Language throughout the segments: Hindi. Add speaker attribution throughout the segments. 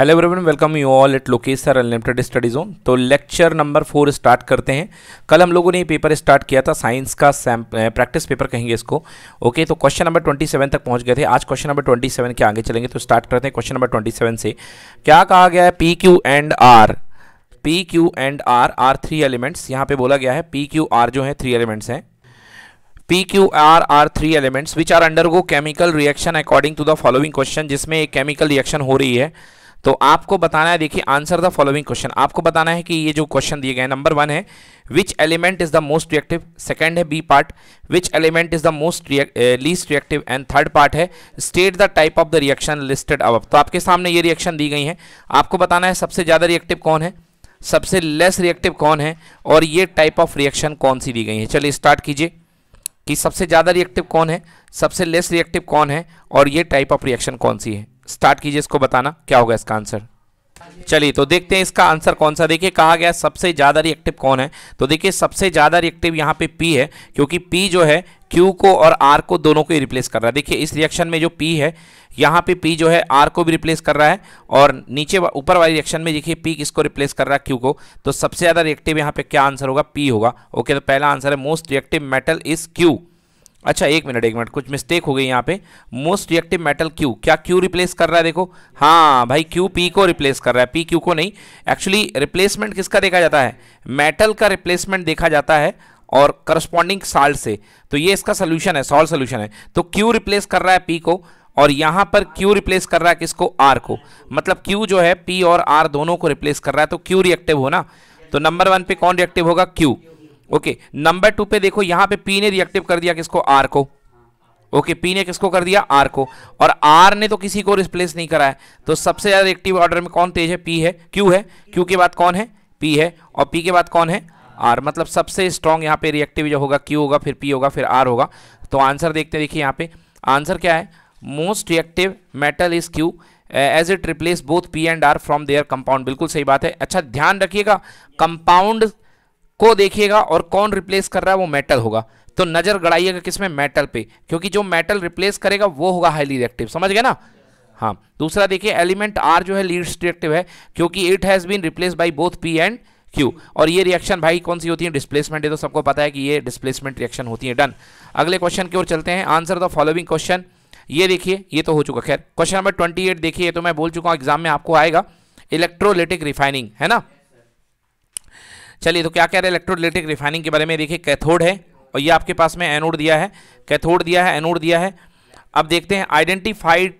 Speaker 1: Hello everyone welcome you all at Lokesh sir unlimited study zone तो लेक्चर नंबर फोर स्टार्ट करते हैं कल हम लोगों ने ये पेपर स्टार्ट किया था साइंस का प्रैक्टिस पेपर कहेंगे इसको ओके तो क्वेश्चन नंबर ट्वेंटी सेवन तक पहुंच गए थे आज क्वेश्चन नंबर ट्वेंटी सेवन के आगे चलेंगे तो स्टार्ट करते हैं क्वेश्चन नंबर ट्वेंटी सेवन से क्या कहा गया है P Q and R P Q and R are three elements यहाँ पे बोला गया है पी क्यू आर जो है थ्री एलिमेंट्स हैं P Q R are three elements which are undergo chemical reaction according to the following question जिसमें एक केमिकल रिएक्शन हो रही है तो आपको बताना है देखिए आंसर द फॉलोइंग क्वेश्चन आपको बताना है कि ये जो क्वेश्चन दिए गए नंबर वन है which element is the most reactive second है B part which element is the most least reactive and third part है state the type of the reaction listed अब तो आपके सामने ये रिएक्शन दी गई है आपको बताना है सबसे ज़्यादा रिएक्टिव कौन है सबसे लेस रिएक्टिव कौन है और ये टाइप ऑफ रिएक्शन कौन सी दी गई है चलिए स्टार्ट कीजिए कि सबसे ज़्यादा रिएक्टिव कौन है सबसे लेस रिएक्टिव कौन है और ये टाइप ऑफ रिएक्शन कौन सी है स्टार्ट कीजिए इसको बताना क्या होगा इसका आंसर चलिए तो देखते हैं इसका आंसर कौन सा देखिए कहा गया सबसे ज़्यादा रिएक्टिव कौन है तो देखिए सबसे ज़्यादा रिएक्टिव यहाँ पे पी है क्योंकि पी जो है क्यू को और आर को दोनों को रिप्लेस कर रहा है देखिए इस रिएक्शन में जो पी है यहाँ पे पी जो है आर को भी रिप्लेस कर रहा है और नीचे ऊपर वाली रिएक्शन में देखिए पी किसको रिप्लेस कर रहा है क्यू को तो सबसे ज़्यादा रिएक्टिव यहाँ पे क्या आंसर होगा पी होगा ओके तो पहला आंसर है most reactive metal is Q अच्छा एक मिनट एक मिनट कुछ मिस्टेक हो गई यहाँ पे मोस्ट रिएक्टिव मेटल क्यू क्या क्यू रिप्लेस कर रहा है देखो हाँ भाई क्यू पी को रिप्लेस कर रहा है पी क्यू को नहीं एक्चुअली रिप्लेसमेंट किसका देखा जाता है मेटल का रिप्लेसमेंट देखा जाता है और करस्पॉन्डिंग साल्ट से तो ये इसका सोल्यूशन है सॉल्ट सोल्यूशन है तो क्यू रिप्लेस कर रहा है पी को और यहाँ पर क्यू रिप्लेस कर रहा है किसको आर को मतलब क्यू जो है पी और आर दोनों को रिप्लेस कर रहा है तो क्यू रिएक्टिव हो ना तो नंबर वन पे कौन रिएक्टिव होगा क्यू ओके नंबर टू पे देखो यहाँ पे पी ने रिएक्टिव कर दिया किसको आर को ओके पी ने किसको कर दिया आर को और आर ने तो किसी को रिप्लेस नहीं करा है तो सबसे ज़्यादा रिएक्टिव ऑर्डर में कौन तेज है पी है क्यू है क्यू के बाद कौन है पी है और पी के बाद कौन है आर मतलब सबसे स्ट्रॉन्ग यहाँ पे रिएक्टिव जो होगा क्यू होगा फिर पी होगा फिर आर होगा तो आंसर देखते हैं देखिए यहाँ पे आंसर क्या है most reactive metal is Q as it replace both P and R from their compound बिल्कुल सही बात है अच्छा ध्यान रखिएगा कंपाउंड को देखिएगा और कौन रिप्लेस कर रहा है वो मेटल होगा तो नजर गड़ाइएगा किसमें मेटल पे क्योंकि जो मेटल रिप्लेस करेगा वो होगा हाईली रिएक्टिव समझ गए ना हाँ दूसरा देखिए एलिमेंट आर जो है लीड्स रिएक्टिव है क्योंकि it has been replace by both P and Q और ये रिएक्शन भाई कौन सी होती है डिस्प्लेसमेंट है तो सबको पता है कि ये डिस्प्लेसमेंट रिएक्शन होती है डन अगले क्वेश्चन की ओर चलते हैं आंसर द फॉलोइंग क्वेश्चन ये देखिए ये तो हो चुका खैर क्वेश्चन नंबर ट्वेंटी एट देखिए तो मैं बोल चुका हूँ एग्जाम में आपको आएगा इलेक्ट्रोलिटिक रिफाइनिंग है ना चलिए तो क्या कह रहे हैं इलेक्ट्रोलिटिक रिफाइनिंग के बारे में देखिए कैथोड है और ये आपके पास में एनोड दिया है कैथोड दिया है एनोड दिया है अब देखते हैं identified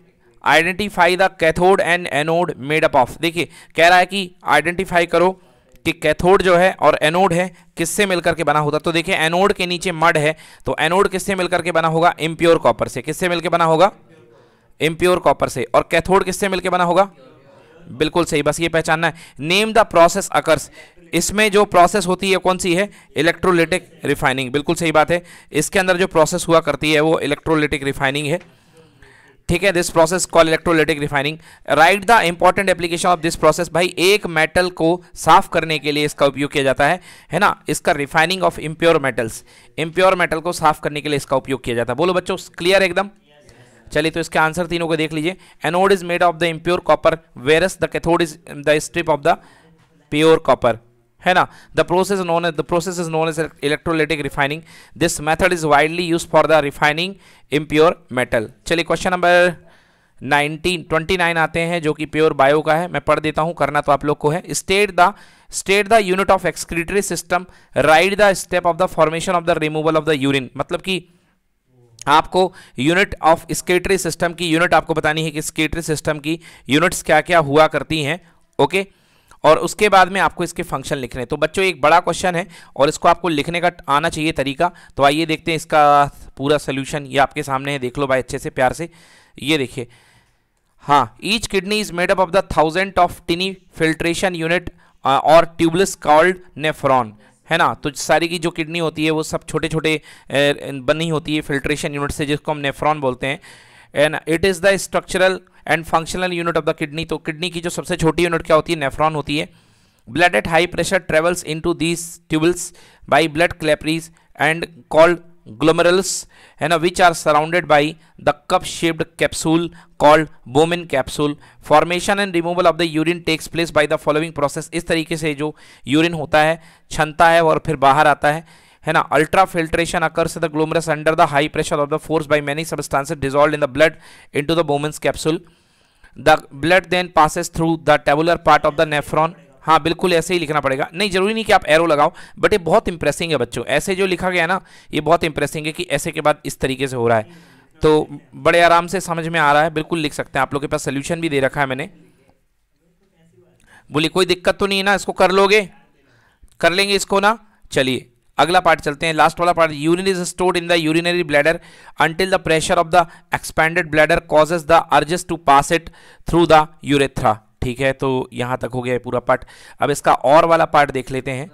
Speaker 1: identify the cathode and anode made up of देखिए कह रहा है कि आइडेंटिफाई करो कि कैथोड जो है और एनोड है किससे मिलकर के बना होता तो देखिए एनोड के नीचे मड है तो एनोड किससे मिलकर के बना होगा इम्प्योर कॉपर से किससे मिलकर बना होगा इम्प्योर कॉपर से और कैथोड किससे मिलकर बना होगा बिल्कुल सही बस ये पहचानना है नेम द प्रोसेस अकर्स इसमें जो प्रोसेस होती है कौन सी है इलेक्ट्रोलिटिक रिफाइनिंग बिल्कुल सही बात है इसके अंदर जो प्रोसेस हुआ करती है वो इलेक्ट्रोलिटिक रिफाइनिंग है ठीक है this process call electrolytic refining right the important application of this process भाई एक मेटल को साफ करने के लिए इसका उपयोग किया जाता है है ना इसका refining of impure metals impure metal को साफ करने के लिए इसका उपयोग किया जाता है बोलो बच्चों क्लियर एकदम चलिए तो इसके आंसर तीनों को देख लीजिए anode is made of the impure copper whereas the cathode is the strip of the pure copper है ना the process known the process is known as electrolytic refining this method is widely use for the refining impure metal चलिए question number nineteen twenty nine आते हैं जो कि प्योर बायो का है मैं पढ़ देता हूँ करना तो आप लोग को है state the state the unit of excretory system write the step of the formation of the removal of the urine मतलब कि आपको यूनिट ऑफ स्केटरी सिस्टम की यूनिट आपको बतानी है कि स्केटरी सिस्टम की यूनिट्स क्या क्या हुआ करती हैं ओके okay? और उसके बाद में आपको इसके फंक्शन लिखने तो बच्चों एक बड़ा क्वेश्चन है और इसको आपको लिखने का आना चाहिए तरीका तो आइए देखते हैं इसका पूरा सोल्यूशन ये आपके सामने है देख लो भाई अच्छे से प्यार से ये देखिए हाँ each kidney is made up of the thousand of tiny filtration unit और ट्यूबलेस कॉल्ड नेफ्रॉन है ना तो सारी की जो किडनी होती है वो सब छोटे छोटे बनी होती है फिल्ट्रेशन यूनिट से जिसको हम नेफ्रॉन बोलते हैं and it is the structural and functional unit of the kidney तो किडनी की जो सबसे छोटी यूनिट क्या होती है नेफ्रॉन होती है blood at high pressure travels into these tubules by blood capillaries and called glomerulus है ना which are surrounded by the cup shaped capsule called Bowman capsule formation and removal of the urine takes place by the following process इस तरीके से जो यूरिन होता है छनता है और फिर बाहर आता है है ना ultra filtration occurs the glomerulus under the high pressure of the force by many substances dissolve in the blood into the Bowman's capsule the blood then passes through the tubular part of the nephron हाँ बिल्कुल ऐसे ही लिखना पड़ेगा नहीं जरूरी नहीं कि आप एरो लगाओ बट ये बहुत इंप्रेसिंग है बच्चों ऐसे जो लिखा गया ना ये बहुत इंप्रेसिंग है कि ऐसे के बाद इस तरीके से हो रहा है तो बड़े आराम से समझ में आ रहा है बिल्कुल लिख सकते हैं आप लोग के पास सोल्यूशन भी दे रखा है मैंने बोलिए कोई दिक्कत तो नहीं है ना इसको कर लोगे कर लेंगे इसको ना चलिए अगला पार्ट चलते हैं लास्ट वाला part urine is stored in the urinary bladder until the pressure of the expanded bladder causes the urges to pass it through the urethra ठीक है तो यहाँ तक हो गया है पूरा पार्ट अब इसका और वाला पार्ट देख लेते हैं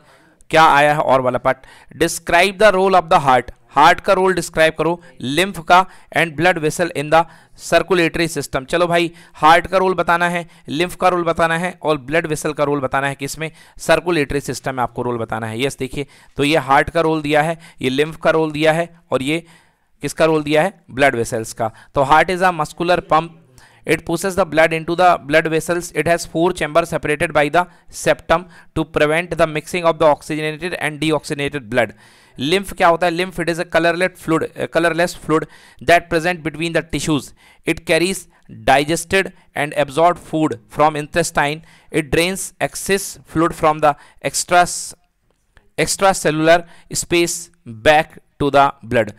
Speaker 1: क्या आया है और वाला part describe the role of the heart heart का रोल डिस्क्राइब करो लिम्फ का and blood vessel in the circulatory system चलो भाई हार्ट का रोल बताना है लिम्फ का रोल बताना है और ब्लड वेसल का रोल बताना है कि इसमें सर्कुलेटरी सिस्टम में आपको रोल बताना है यस देखिए तो ये हार्ट का रोल दिया है ये लिम्फ का रोल दिया है और ये किसका रोल दिया है ब्लड वेसल्स का तो heart is a muscular pump it the blood blood the blood vessels it has four four separated by the septum to prevent the mixing of the oxygenated and de deoxygenated blood lymph क्या होता है lymph it is a colourless fluid colourless fluid that present between the tissues it carries digested and absorb food from intestine it drains excess fluid from the extra extra cellular space back to the blood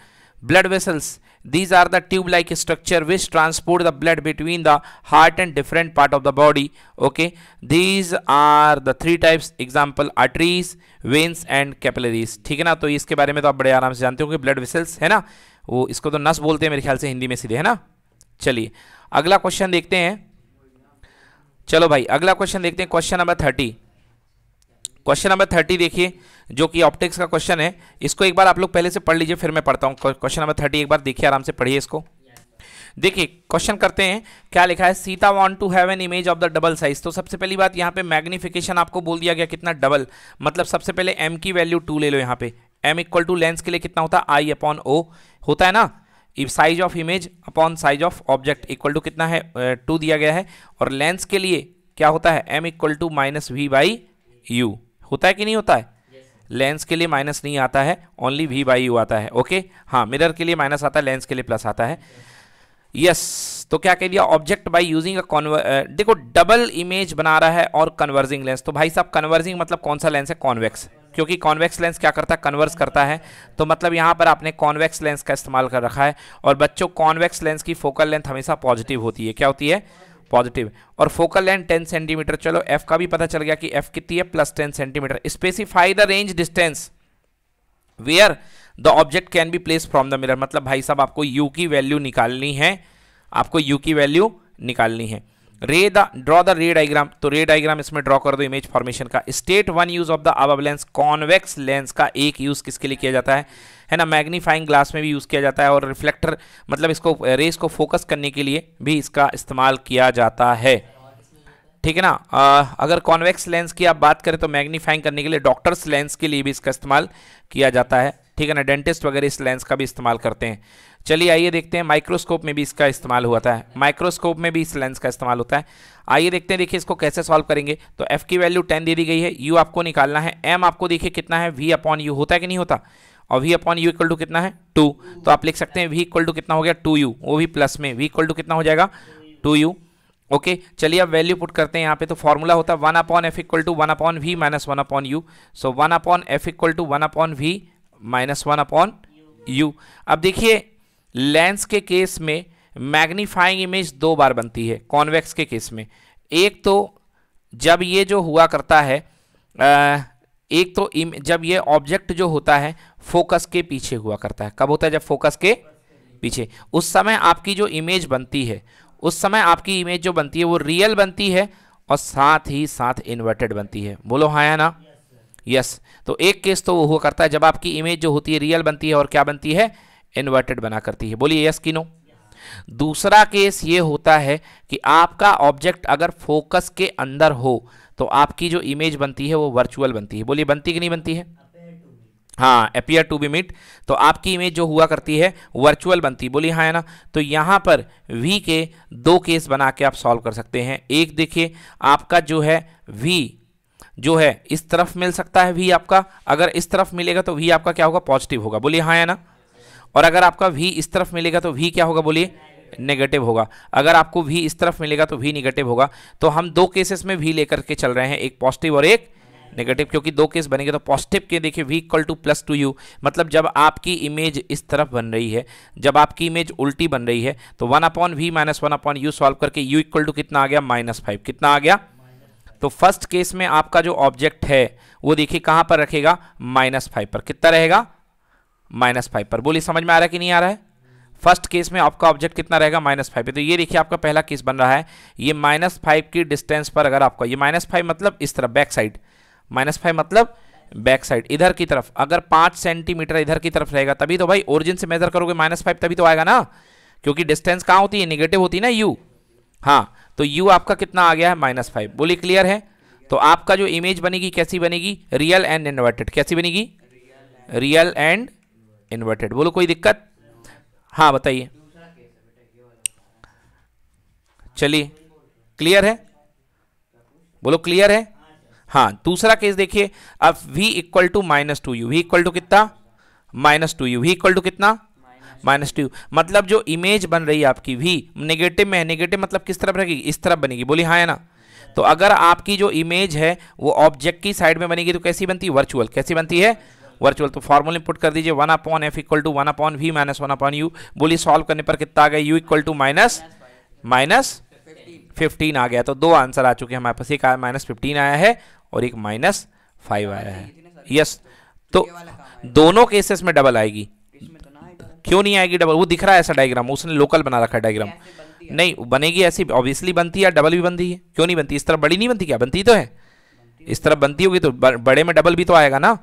Speaker 1: blood vessels These are the tube-like structure which transport the blood between the heart and different part of the body. Okay, these are the three types. Example: arteries, veins and capillaries. ठीक है ना तो इसके बारे में तो आप बड़े आराम से जानते हो कि ब्लड वेसल्स है ना वो इसको तो नस बोलते हैं मेरे ख्याल से हिंदी में सीधे है ना चलिए अगला क्वेश्चन देखते हैं चलो भाई अगला क्वेश्चन देखते हैं question number thirty question number thirty देखिए जो कि ऑप्टिक्स का क्वेश्चन है इसको एक बार आप लोग पहले से पढ़ लीजिए फिर मैं पढ़ता हूँ क्वेश्चन नंबर थर्टी एक बार देखिए आराम से पढ़िए इसको देखिए क्वेश्चन करते हैं क्या लिखा है Sita want to have an image of the double size तो सबसे पहली बात यहाँ पे मैग्निफिकेशन आपको बोल दिया गया कितना डबल मतलब सबसे पहले एम की वैल्यू टू ले लो यहाँ पे एम इक्वल टू लेंस के लिए कितना होता है आई अपॉन ओ होता है ना size of image upon size of object equal to कितना है टू दिया गया है और लेंस के लिए क्या होता है M equal to minus V by U होता है कि नहीं होता है लेंस के लिए माइनस नहीं आता है ओनली वी बाई यू आता है ओके हाँ मिरर के लिए माइनस आता है लेंस के लिए प्लस आता है यस yes, तो क्या कह दिया ऑब्जेक्ट बाय यूजिंग अ देखो डबल इमेज बना रहा है और कन्वर्जिंग लेंस तो भाई साहब कन्वर्जिंग मतलब कौन सा लेंस है कॉन्वेक्स क्योंकि कॉन्वेक्स लेंस क्या करता है कन्वर्स करता है तो मतलब यहाँ पर आपने कॉन्वेक्स लेंस का इस्तेमाल कर रखा है और बच्चों कॉन्वेक्स लेंस की फोकल लेंथ हमेशा पॉजिटिव होती है क्या होती है पॉजिटिव और फोकल लेंथ टेन सेंटीमीटर चलो एफ का भी पता चल गया कि एफ कितनी है plus ten centimetre specify the range distance where the object can be place from the mirror मतलब भाई साहब आपको यू की वैल्यू निकालनी है आपको यू की वैल्यू निकालनी है ray the draw the ray diagram तो रे डायग्राम इसमें ड्रॉ कर दो इमेज फॉर्मेशन का state one use of the above lens convex lens का एक यूज किसके लिए किया जाता है है ना मैग्नीफाइंग ग्लास में भी यूज़ किया जाता है और रिफ्लेक्टर मतलब इसको रेस को फोकस करने के लिए भी इसका इस्तेमाल किया जाता है ठीक है ना आ, अगर कॉन्वेक्स लेंस की आप बात करें तो मैग्नीफाइंग करने के लिए डॉक्टर्स लेंस के लिए भी इसका इस्तेमाल किया जाता है ठीक है ना डेंटिस्ट वगैरह इस लेंस का भी इस्तेमाल करते हैं चलिए आइए देखते हैं माइक्रोस्कोप में भी इसका इस्तेमाल होता है माइक्रोस्कोप में भी इस लेंस का इस्तेमाल होता है आइए देखते हैं देखिए इसको कैसे सॉल्व करेंगे तो एफ की वैल्यू टेन दे दी गई है यू आपको निकालना है एम आपको देखिए कितना है वी अपॉन यू होता है कि नहीं होता और we upon U equal to कितना है टू तो आप लिख सकते हैं वी इक्वल टू कितना हो गया टू यू वो भी प्लस में वी इक्वल टू कितना हो जाएगा टू यू ओके चलिए अब वैल्यू पुट करते हैं यहाँ पे तो फॉर्मूला होता है one upon F equal to one upon we minus one upon U so one upon F equal to one upon we minus one upon U अब देखिए लेंस के केस में मैग्नीफाइंग इमेज दो बार बनती है कॉन्वेक्स के केस में एक तो जब ये जो हुआ करता है एक तो जब ये ऑब्जेक्ट जो होता है फोकस के पीछे हुआ करता है कब होता है जब फोकस के पीछे उस समय आपकी जो इमेज बनती है उस समय आपकी इमेज जो बनती है वो रियल बनती है और साथ ही साथ इन्वर्टेड बनती है बोलो हाँ या ना यस yes. तो एक केस तो वो हुआ करता है जब आपकी इमेज जो होती है रियल बनती है और क्या बनती है इन्वर्टेड बना करती है बोलिए यस की नो दूसरा केस ये होता है कि आपका ऑब्जेक्ट अगर फोकस के अंदर हो तो आपकी जो इमेज बनती है वो वर्चुअल बनती है बोलिए बनती कि नहीं बनती है हाँ अपियर टू बी मिट तो आपकी इमेज जो हुआ करती है वर्चुअल बनती बोली बोलिए हाँ है ना तो यहाँ पर वी के दो केस बना के आप सॉल्व कर सकते हैं एक देखिए आपका जो है वी जो है इस तरफ मिल सकता है वी आपका अगर इस तरफ मिलेगा तो वी आपका क्या होगा पॉजिटिव होगा बोलिए हाँ है ना और अगर आपका वी इस तरफ मिलेगा तो वी क्या होगा बोलिए नेगेटिव होगा अगर आपको वी इस तरफ मिलेगा तो वी निगेटिव होगा तो हम दो केसेस में वी लेकर के चल रहे हैं एक पॉजिटिव और एक नेगेटिव क्योंकि दो केस बनेंगे तो पॉजिटिव के देखिए V equal to plus two U मतलब जब आपकी इमेज इस तरफ बन रही है जब आपकी इमेज उल्टी बन रही है तो one upon we minus one upon U solve करके यू इक्वल टू कितना आ गया माइनस फाइव कितना आ गया तो फर्स्ट केस में आपका जो ऑब्जेक्ट है वो देखिए कहाँ पर रखेगा माइनस फाइव पर कितना रहेगा माइनस फाइव पर बोलिए समझ में आ रहा है कि नहीं आ रहा है फर्स्ट केस में आपका ऑब्जेक्ट कितना रहेगा माइनस फाइव पे तो ये देखिए आपका पहला केस बन रहा है ये माइनस फाइव की डिस्टेंस पर अगर आपका ये माइनस फाइव मतलब इस तरफ बैक साइड माइनस फाइव मतलब बैक साइड इधर की तरफ अगर पाँच सेंटीमीटर इधर की तरफ रहेगा तभी तो भाई ओरिजिन से मेजर करोगे माइनस फाइव तभी तो आएगा ना क्योंकि डिस्टेंस कहाँ होती है निगेटिव होती है ना यू हाँ तो यू आपका कितना आ गया है माइनस फाइव बोली क्लियर है तो आपका जो इमेज बनेगी कैसी बनेगी रियल एंड इन्वर्टेड कैसी बनेगी रियल एंड इन्वर्टेड बोलो कोई दिक्कत हाँ बताइए चलिए क्लियर है बोलो क्लियर है हाँ दूसरा केस देखिए अब v equal to minus two U V equal to कितना minus two U V equal to कितना माइनस टू मतलब जो इमेज बन रही है आपकी वी नेगेटिव में है नेगेटिव मतलब किस तरफ रहेगी इस तरफ बनेगी बोली हाँ है ना तो अगर आपकी जो इमेज है वो ऑब्जेक्ट की साइड में बनेगी तो कैसी बनती है वर्चुअल कैसी बनती है वर्चुअल तो फॉर्मूले पुट कर दीजिए one upon F equal to one upon we minus one upon U बोलिए सॉल्व करने पर कितना आ गया U equal to minus minus fifteen आ गया तो दो आंसर आ चुके हैं हमारे पास एक माइनस फिफ्टीन आया है और एक माइनस फाइव आया है यस तो दोनों केसेस में डबल आएगी क्यों नहीं आएगी डबल वो दिख रहा है ऐसा डायग्राम उसने लोकल बना रखा है डायग्राम नहीं बनेगी ऐसी ऑब्वियसली बनती है डबल भी बनती है क्यों नहीं बनती इस तरफ बड़ी नहीं बनती क्या बनती तो है इस तरफ बनती होगी तो बड़े में डबल भी तो आएगा ना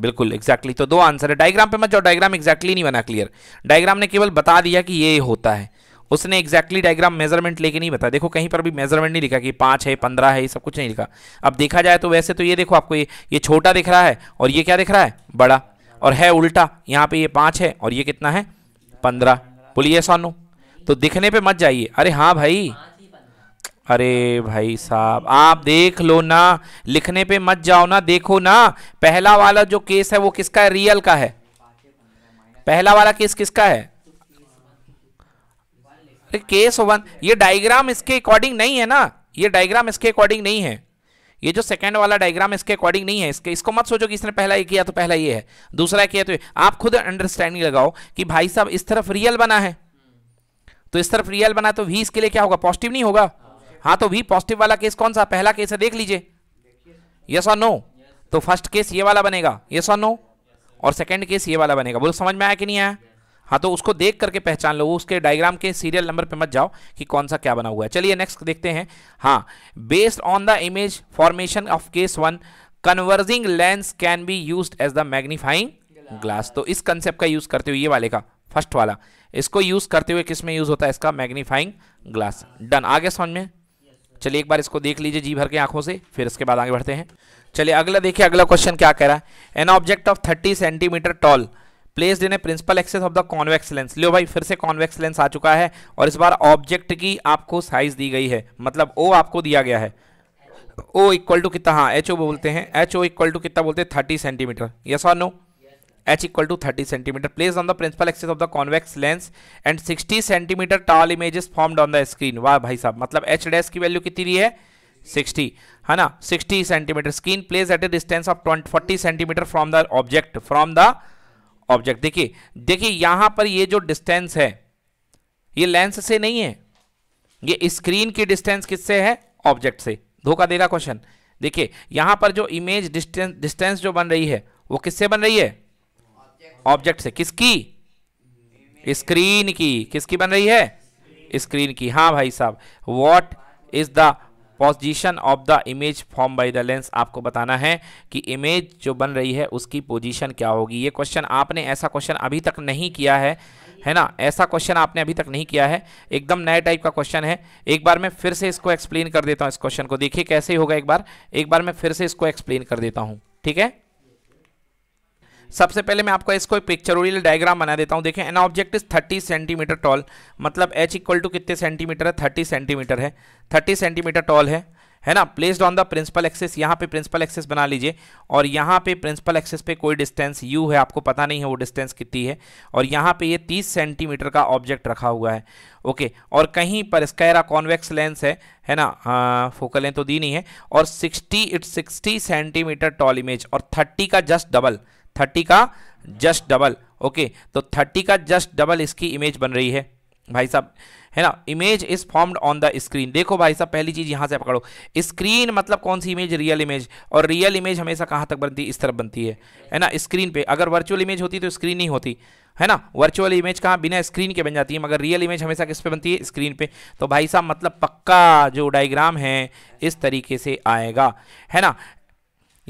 Speaker 1: बिल्कुल एग्जैक्टली exactly. तो दो आंसर है डायग्राम पे मत जाओ डायग्राम एग्जैक्टली नहीं बना क्लियर डायग्राम ने केवल बता दिया कि ये होता है उसने एग्जैक्टली डायग्राम मेजरमेंट लेके नहीं बताया देखो कहीं पर भी मेजरमेंट नहीं लिखा कि पाँच है पंद्रह है ये सब कुछ नहीं लिखा अब देखा जाए तो वैसे तो ये देखो आपको ये ये छोटा दिख रहा है और ये क्या दिख रहा है बड़ा और है उल्टा यहाँ पे ये पाँच है और ये कितना है पंद्रह बोलिए सोनो तो दिखने पर मत जाइए अरे हाँ भाई अरे भाई साहब आप देख लो ना लिखने पे मत जाओ ना देखो ना पहला वाला जो केस है वो किसका है रियल का है पहला वाला केस किसका है अरे केस वन ये डायग्राम इसके अकॉर्डिंग नहीं है ना ये डायग्राम इसके अकॉर्डिंग नहीं है ये जो सेकंड वाला डायग्राम इसके अकॉर्डिंग नहीं है इसके इसको मत सोचो कि इसने पहला ये किया तो पहला ये है दूसरा किया तो आप खुद अंडरस्टैंडिंग लगाओ कि भाई साहब इस तरफ रियल बना है तो इस तरफ रियल बना तो वी इसके लिए क्या होगा पॉजिटिव नहीं होगा हाँ तो वी पॉजिटिव वाला केस कौन सा पहला केस है देख लीजिए यस और नो तो फर्स्ट केस ये वाला बनेगा यस और नो और सेकेंड केस ये वाला बनेगा बोलो समझ में आया कि नहीं आया हाँ तो उसको देख करके पहचान लो उसके डायग्राम के सीरियल नंबर पे मत जाओ कि कौन सा क्या बना हुआ है चलिए नेक्स्ट देखते हैं हाँ based on the image formation of case one converging lens can be use as the magnifying glass तो इस कंसेप्ट का यूज करते हुए ये वाले का फर्स्ट वाला इसको यूज करते हुए किस में यूज होता है इसका मैग्नीफाइंग ग्लास डन आगे समझ में चलिए एक बार इसको देख लीजिए जी भर के आंखों से फिर इसके बाद आगे बढ़ते हैं चलिए अगला देखिए अगला क्वेश्चन क्या कह रहा है an object of thirty centimetre tall place in a principal axis of the convex lens लियो भाई फिर से कॉन्वेक्स लेंस आ चुका है और इस बार ऑब्जेक्ट की आपको साइज दी गई है मतलब ओ आपको दिया गया है ओ इक्वल टू कितना हाँ एच ओ बोलते हैं एच ओ इक्वल टू कितना बोलते हैं थर्टी सेंटीमीटर यस और no H equal to thirty centimetre place on the principal axis of the convex lens and sixty centimetre tall images formed on the screen वाह भाई साहब मतलब एच डैश की वैल्यू कितनी रही है 60 है ना 60 centimetre screen place at a distance of 40 centimetre from the object from the object देखिए देखिए यहां पर ये जो डिस्टेंस है ये लेंस से नहीं है ये स्क्रीन की डिस्टेंस किससे है ऑब्जेक्ट से धोखा देगा क्वेश्चन देखिए यहां पर जो इमेज डिस्टेंस डिस्टेंस जो बन रही है वो किससे बन रही है ऑब्जेक्ट से किसकी स्क्रीन की किसकी बन रही है स्क्रीन की हाँ भाई साहब what is the position of the image form by the lens आपको बताना है कि इमेज जो बन रही है उसकी पोजिशन क्या होगी ये क्वेश्चन आपने ऐसा क्वेश्चन अभी तक नहीं किया है है ना ऐसा क्वेश्चन आपने अभी तक नहीं किया है एकदम नए टाइप का क्वेश्चन है एक बार मैं फिर से इसको एक्सप्लेन कर देता हूँ इस क्वेश्चन को देखिए कैसे होगा एक बार एक बार मैं फिर से इसको एक्सप्लेन कर देता हूँ ठीक है सबसे पहले मैं आपको इसको एक पिक्चरोरियल डायग्राम बना देता हूँ देखें an object is 30 centimetre tall मतलब एच इक्वल टू कितने सेंटीमीटर है 30 सेंटीमीटर है 30 सेंटीमीटर टॉल है है ना placed on the principal axis यहाँ पे प्रिंसिपल एक्सेस बना लीजिए और यहाँ पे प्रिंसिपल एक्सेस पे कोई डिस्टेंस यू है आपको पता नहीं है वो डिस्टेंस कितनी है और यहाँ पे ये 30 सेंटीमीटर का ऑब्जेक्ट रखा हुआ है ओके और कहीं पर स्कैरा कॉन्वेक्स लेंस है है ना फोकलें फोकल लेंथ तो दी नहीं है और sixty it sixty centimetre tall image और थर्टी का जस्ट डबल थर्टी का जस्ट डबल ओके तो थर्टी का जस्ट डबल इसकी इमेज बन रही है भाई साहब है ना image is formed on the screen देखो भाई साहब पहली चीज यहां से पकड़ो स्क्रीन मतलब कौन सी इमेज रियल इमेज और रियल इमेज हमेशा कहां तक बनती है इस तरफ बनती है है ना स्क्रीन पे अगर वर्चुअल इमेज होती तो स्क्रीन नहीं होती है ना वर्चुअल इमेज कहाँ बिना स्क्रीन के बन जाती है मगर रियल इमेज हमेशा किस पे बनती है स्क्रीन पे तो भाई साहब मतलब पक्का जो डायग्राम है इस तरीके से आएगा है ना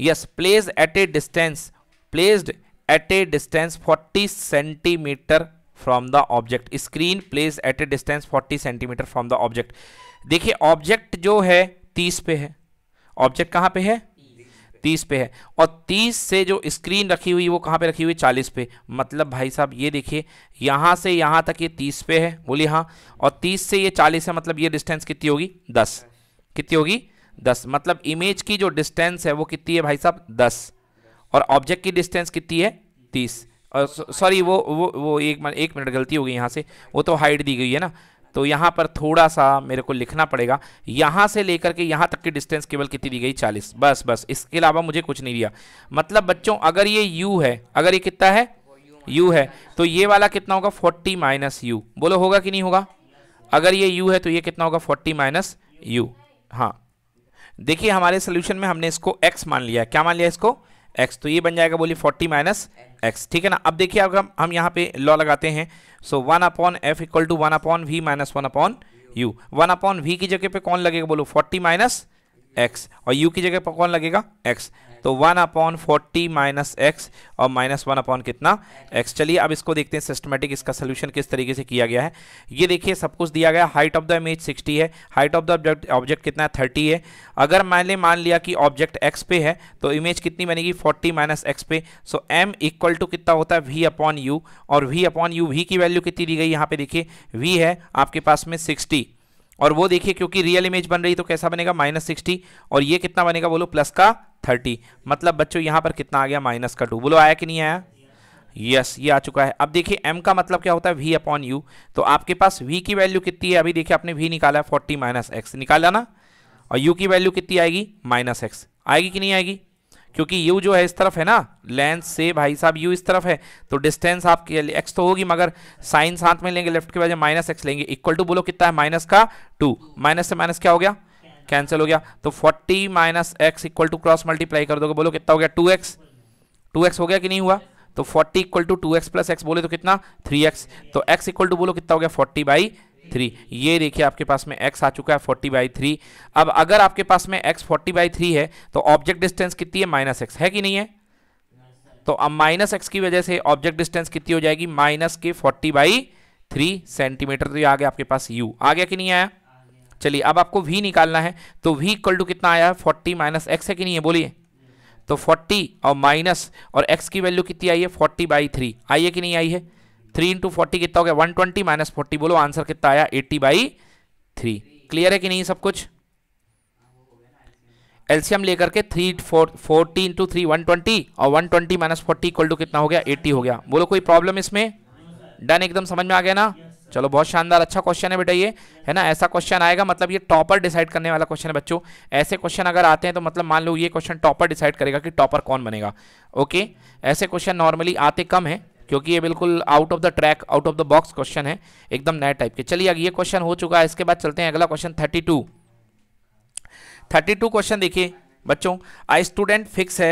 Speaker 1: yes place at a distance placed at a distance 40 centimetre from the object screen place at a distance 40 centimetre from the object देखिए ऑब्जेक्ट जो है 30 पे है ऑब्जेक्ट कहाँ पे है 30 पे है और 30 से जो स्क्रीन रखी हुई वो कहाँ पे रखी हुई 40 पे मतलब भाई साहब ये देखिए यहाँ से यहाँ तक ये 30 पे है बोलिए हाँ और 30 से ये 40 है मतलब ये डिस्टेंस कितनी होगी 10 कितनी होगी 10 मतलब इमेज की जो डिस्टेंस है वो कितनी है भाई साहब और ऑब्जेक्ट की डिस्टेंस कितनी है तीस और सॉरी वो वो वो एक एक मिनट गलती हो गई यहाँ से वो तो हाइट दी गई है ना तो यहाँ पर थोड़ा सा मेरे को लिखना पड़ेगा यहाँ से लेकर के यहाँ तक की डिस्टेंस केवल कितनी दी गई चालीस बस बस इसके अलावा मुझे कुछ नहीं दिया मतलब बच्चों अगर ये यू है अगर ये कितना है यू है तो ये वाला कितना होगा फोर्टी माइनस यू बोलो होगा कि नहीं होगा अगर ये यू है तो ये कितना होगा फोर्टी माइनस यू हाँ देखिए हमारे सोल्यूशन में हमने इसको एक्स मान लिया क्या मान लिया इसको एक्स तो ये बन जाएगा बोलिए फोर्टी माइनस एक्स ठीक है ना अब देखिए अब हम हम यहाँ पे लॉ लगाते हैं so one upon F equal to one upon we minus one upon u one upon v की जगह पे कौन लगेगा बोलो फोर्टी माइनस एक्स और यू की जगह पर कौन लगेगा एक्स तो one upon forty minus x और माइनस वन अपॉन कितना एक्स चलिए अब इसको देखते हैं सिस्टमेटिक इसका सोल्यूशन किस तरीके से किया गया है ये देखिए सब कुछ दिया गया height of the image sixty है height of the object object कितना है थर्टी है अगर मैंने मान लिया कि ऑब्जेक्ट एक्स पे है तो इमेज कितनी बनेगी फोर्टी माइनस एक्स पे सो एम इक्वल टू कितना होता है वी अपॉन यू और वी अपॉन यू वी की वैल्यू कितनी दी गई यहाँ पे देखिए वी है आपके पास में सिक्सटी और वो देखिए क्योंकि रियल इमेज बन रही तो कैसा बनेगा माइनस सिक्सटी और ये कितना बनेगा बोलो प्लस का थर्टी मतलब बच्चों यहाँ पर कितना आ गया माइनस का टू बोलो आया कि नहीं आया यस yes, ये आ चुका है अब देखिए m का मतलब क्या होता है v अपॉन यू तो आपके पास v की वैल्यू कितनी है अभी देखिए आपने v निकाला है फोर्टी माइनस एक्स निकाला ना और u की वैल्यू कितनी आएगी माइनस एक्स आएगी कि नहीं आएगी क्योंकि यू जो है इस तरफ है ना लेंथ से भाई साहब यू इस तरफ है तो डिस्टेंस आपकी एक्स तो होगी मगर साइन साथ में लेंगे लेफ्ट के वजह माइनस एक्स लेंगे इक्वल टू बोलो कितना है माइनस का टू माइनस से माइनस क्या हो गया कैंसिल हो गया तो forty minus x equal to cross multiply कर दोगे बोलो कितना हो गया टू एक्स टू एक्स हो गया कि नहीं हुआ तो forty equal to two x plus x बोले तो कितना थ्री एक्स तो एक्स इक्वल टू बोलो कितना हो गया फोर्टी बाई थ्री ये देखिए आपके पास में x आ चुका है फोर्टी बाई थ्री अब अगर आपके पास में x फोर्टी बाई थ्री है तो ऑब्जेक्ट डिस्टेंस कितनी है माइनस एक्स है कि नहीं है तो अब माइनस एक्स की वजह से ऑब्जेक्ट डिस्टेंस कितनी हो जाएगी माइनस के फोर्टी बाई थ्री सेंटीमीटर तो ये आ गया आपके पास u आ गया कि नहीं आया चलिए अब आपको v निकालना है तो v इक्वल टू कितना आया है फोर्टी माइनस एक्स है कि नहीं है बोलिए तो फोर्टी और माइनस और एक्स की वैल्यू कितनी आई है फोर्टी बाई थ्री आई है कि नहीं आई है थ्री इंटू फोर्टी कितना हो गया वन ट्वेंटी माइनस फोर्टी बोलो आंसर कितना आया एट्टी बाई थ्री क्लियर है कि नहीं सब कुछ एल्शियम लेकर के three four forty into three one twenty और one twenty minus forty equal to कितना हो गया एट्टी हो गया बोलो कोई प्रॉब्लम इसमें डन एकदम समझ में आ गया ना चलो बहुत शानदार अच्छा क्वेश्चन है बेटा ये है ना ऐसा क्वेश्चन आएगा मतलब ये टॉपर डिसाइड करने वाला क्वेश्चन है बच्चों ऐसे क्वेश्चन अगर आते हैं तो मतलब मान लो ये क्वेश्चन टॉपर डिसाइड करेगा कि टॉपर कौन बनेगा ओके ऐसे क्वेश्चन नॉर्मली आते कम है क्योंकि ये बिल्कुल out of the track out of the box question है एकदम नए टाइप के चलिए अब ये क्वेश्चन हो चुका है इसके बाद चलते हैं अगला question thirty two thirty two question देखिए बच्चों आई स्टूडेंट फिक्स है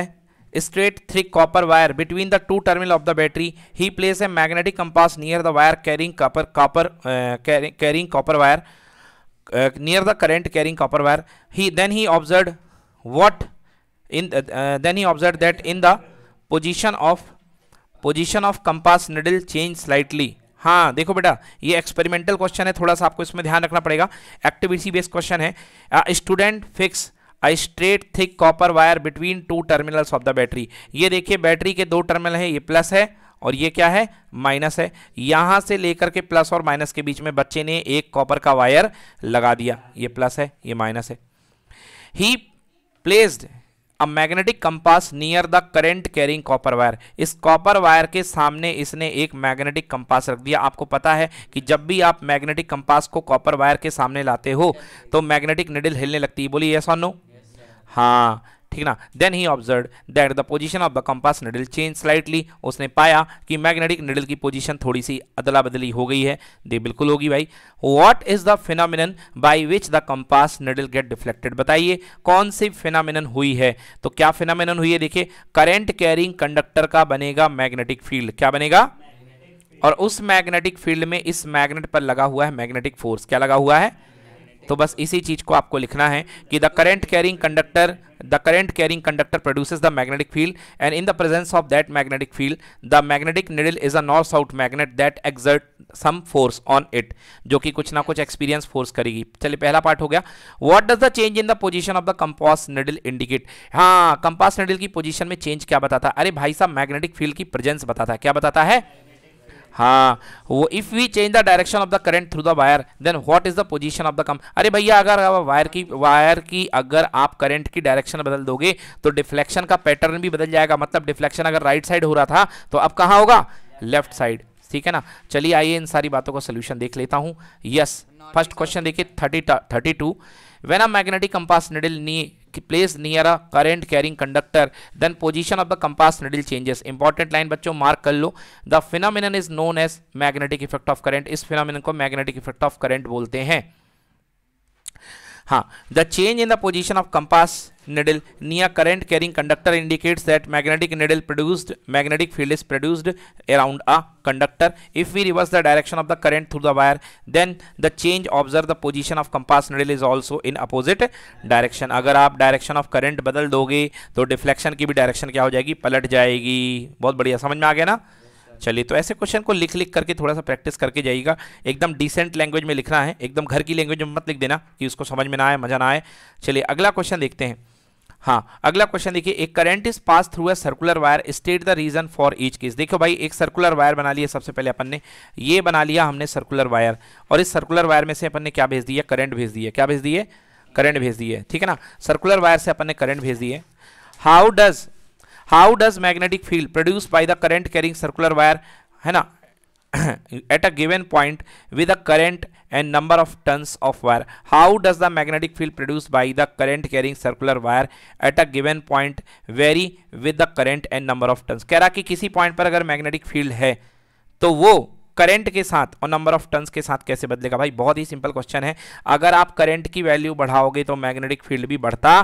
Speaker 1: straight three copper wire between the two terminal of the battery he place a magnetic compass near the wire carrying copper copper carrying copper wire near the current carrying copper wire he then he observe what in then he observe that in the position of position of compass needle change slightly हाँ देखो बेटा ये एक्सपेरिमेंटल क्वेश्चन है थोड़ा सा आपको इसमें ध्यान रखना पड़ेगा एक्टिविटी बेस्ड क्वेश्चन है student fix a straight thick copper wire between two terminals of the battery ये देखिए बैटरी के दो टर्मिनल हैं ये प्लस है और ये क्या है माइनस है यहाँ से लेकर के प्लस और माइनस के बीच में बच्चे ने एक कॉपर का वायर लगा दिया ये प्लस है ये माइनस है he placed a magnetic compass near the current carrying copper wire इस कॉपर वायर के सामने इसने एक मैग्नेटिक कंपास रख दिया आपको पता है कि जब भी आप मैग्नेटिक कंपास को कॉपर वायर के सामने लाते हो तो मैग्नेटिक निडिल हिलने लगती है बोली यस सोनो नो हाँ ठीक ना then he observe that the position of the compass needle change slightly उसने पाया कि मैग्नेटिक निडल की पोजीशन थोड़ी सी अदला बदली हो गई है दे बिल्कुल होगी भाई what is the phenomenon by which the compass needle get deflected बताइए कौन सी फिनोमिनन हुई है तो क्या फिनोमिनन हुई है देखिए करेंट कैरिंग कंडक्टर का बनेगा मैग्नेटिक फील्ड क्या बनेगा और उस मैग्नेटिक फील्ड में इस मैग्नेट पर लगा हुआ है मैग्नेटिक फोर्स क्या लगा हुआ है तो बस इसी चीज़ को आपको लिखना है कि the current carrying conductor the current carrying conductor produces the magnetic field and in the presence of that magnetic field the magnetic needle is a north south magnet that exert some force on it जो कि कुछ ना कुछ एक्सपीरियंस फोर्स करेगी चलिए पहला पार्ट हो गया what does the change in the position of the compass needle indicate हाँ कंपास निडल की पोजिशन में चेंज क्या बताता अरे भाई साहब मैग्नेटिक फील्ड की प्रेजेंस बताता क्या बताता है हाँ वो if we change the direction of the current through the wire then what is the position of the come अरे भैया अगर वायर की वायर की अगर आप करंट की डायरेक्शन बदल दोगे तो डिफ्लेक्शन का पैटर्न भी बदल जाएगा मतलब डिफ्लेक्शन अगर राइट साइड हो रहा था तो अब कहाँ होगा लेफ्ट साइड ठीक है ना चलिए आइए इन सारी बातों का सोल्यूशन देख लेता हूँ यस फर्स्ट क्वेश्चन देखिए thirty thirty two When a magnetic compass needle knee placed near a current carrying conductor, then position of the compass needle changes. Important line बच्चों mark कर लो The phenomenon is known as magnetic effect of current. इस phenomenon को magnetic effect of current बोलते हैं हाँ the change in the position of compass needle near current carrying conductor indicates that magnetic needle produced magnetic field is produced around a conductor if we reverse the direction of the current through the wire then the change observe the position of compass needle is also in opposite direction अगर आप डायरेक्शन ऑफ करेंट बदल दोगे तो डिफ्लेक्शन की भी डायरेक्शन क्या हो जाएगी पलट जाएगी बहुत बढ़िया समझ में आ गया ना चलिए तो ऐसे क्वेश्चन को लिख लिख करके थोड़ा सा प्रैक्टिस करके जाइएगा एकदम डिसेंट लैंग्वेज में लिखना है एकदम घर की लैंग्वेज में मत लिख देना कि उसको समझ में ना आए मजा ना आए चलिए अगला क्वेश्चन देखते हैं हाँ अगला क्वेश्चन देखिए एक current is pass through a circular wire state the reason for each case देखो भाई एक सर्कुलर वायर बना लिया सबसे पहले अपन ने ये बना लिया हमने सर्कुलर वायर और इस सर्कुलर वायर में से अपन ने क्या भेज दिया करंट भेज दिया क्या भेज दिए करंट भेज दिए ठीक है ना सर्कुलर वायर से अपन ने करंट भेज दिए how does how does magnetic field produce by the current carrying circular wire है ना at a given point with a current and number of turns of wire how does the magnetic field produce by the current carrying circular wire at a given point vary with the current and number of turns कह रहा कि किसी पॉइंट पर अगर मैग्नेटिक फील्ड है तो वो करंट के साथ और नंबर ऑफ टर्न्स के साथ कैसे बदलेगा भाई बहुत ही सिंपल क्वेश्चन है अगर आप करंट की वैल्यू बढ़ाओगे तो मैग्नेटिक फील्ड भी बढ़ता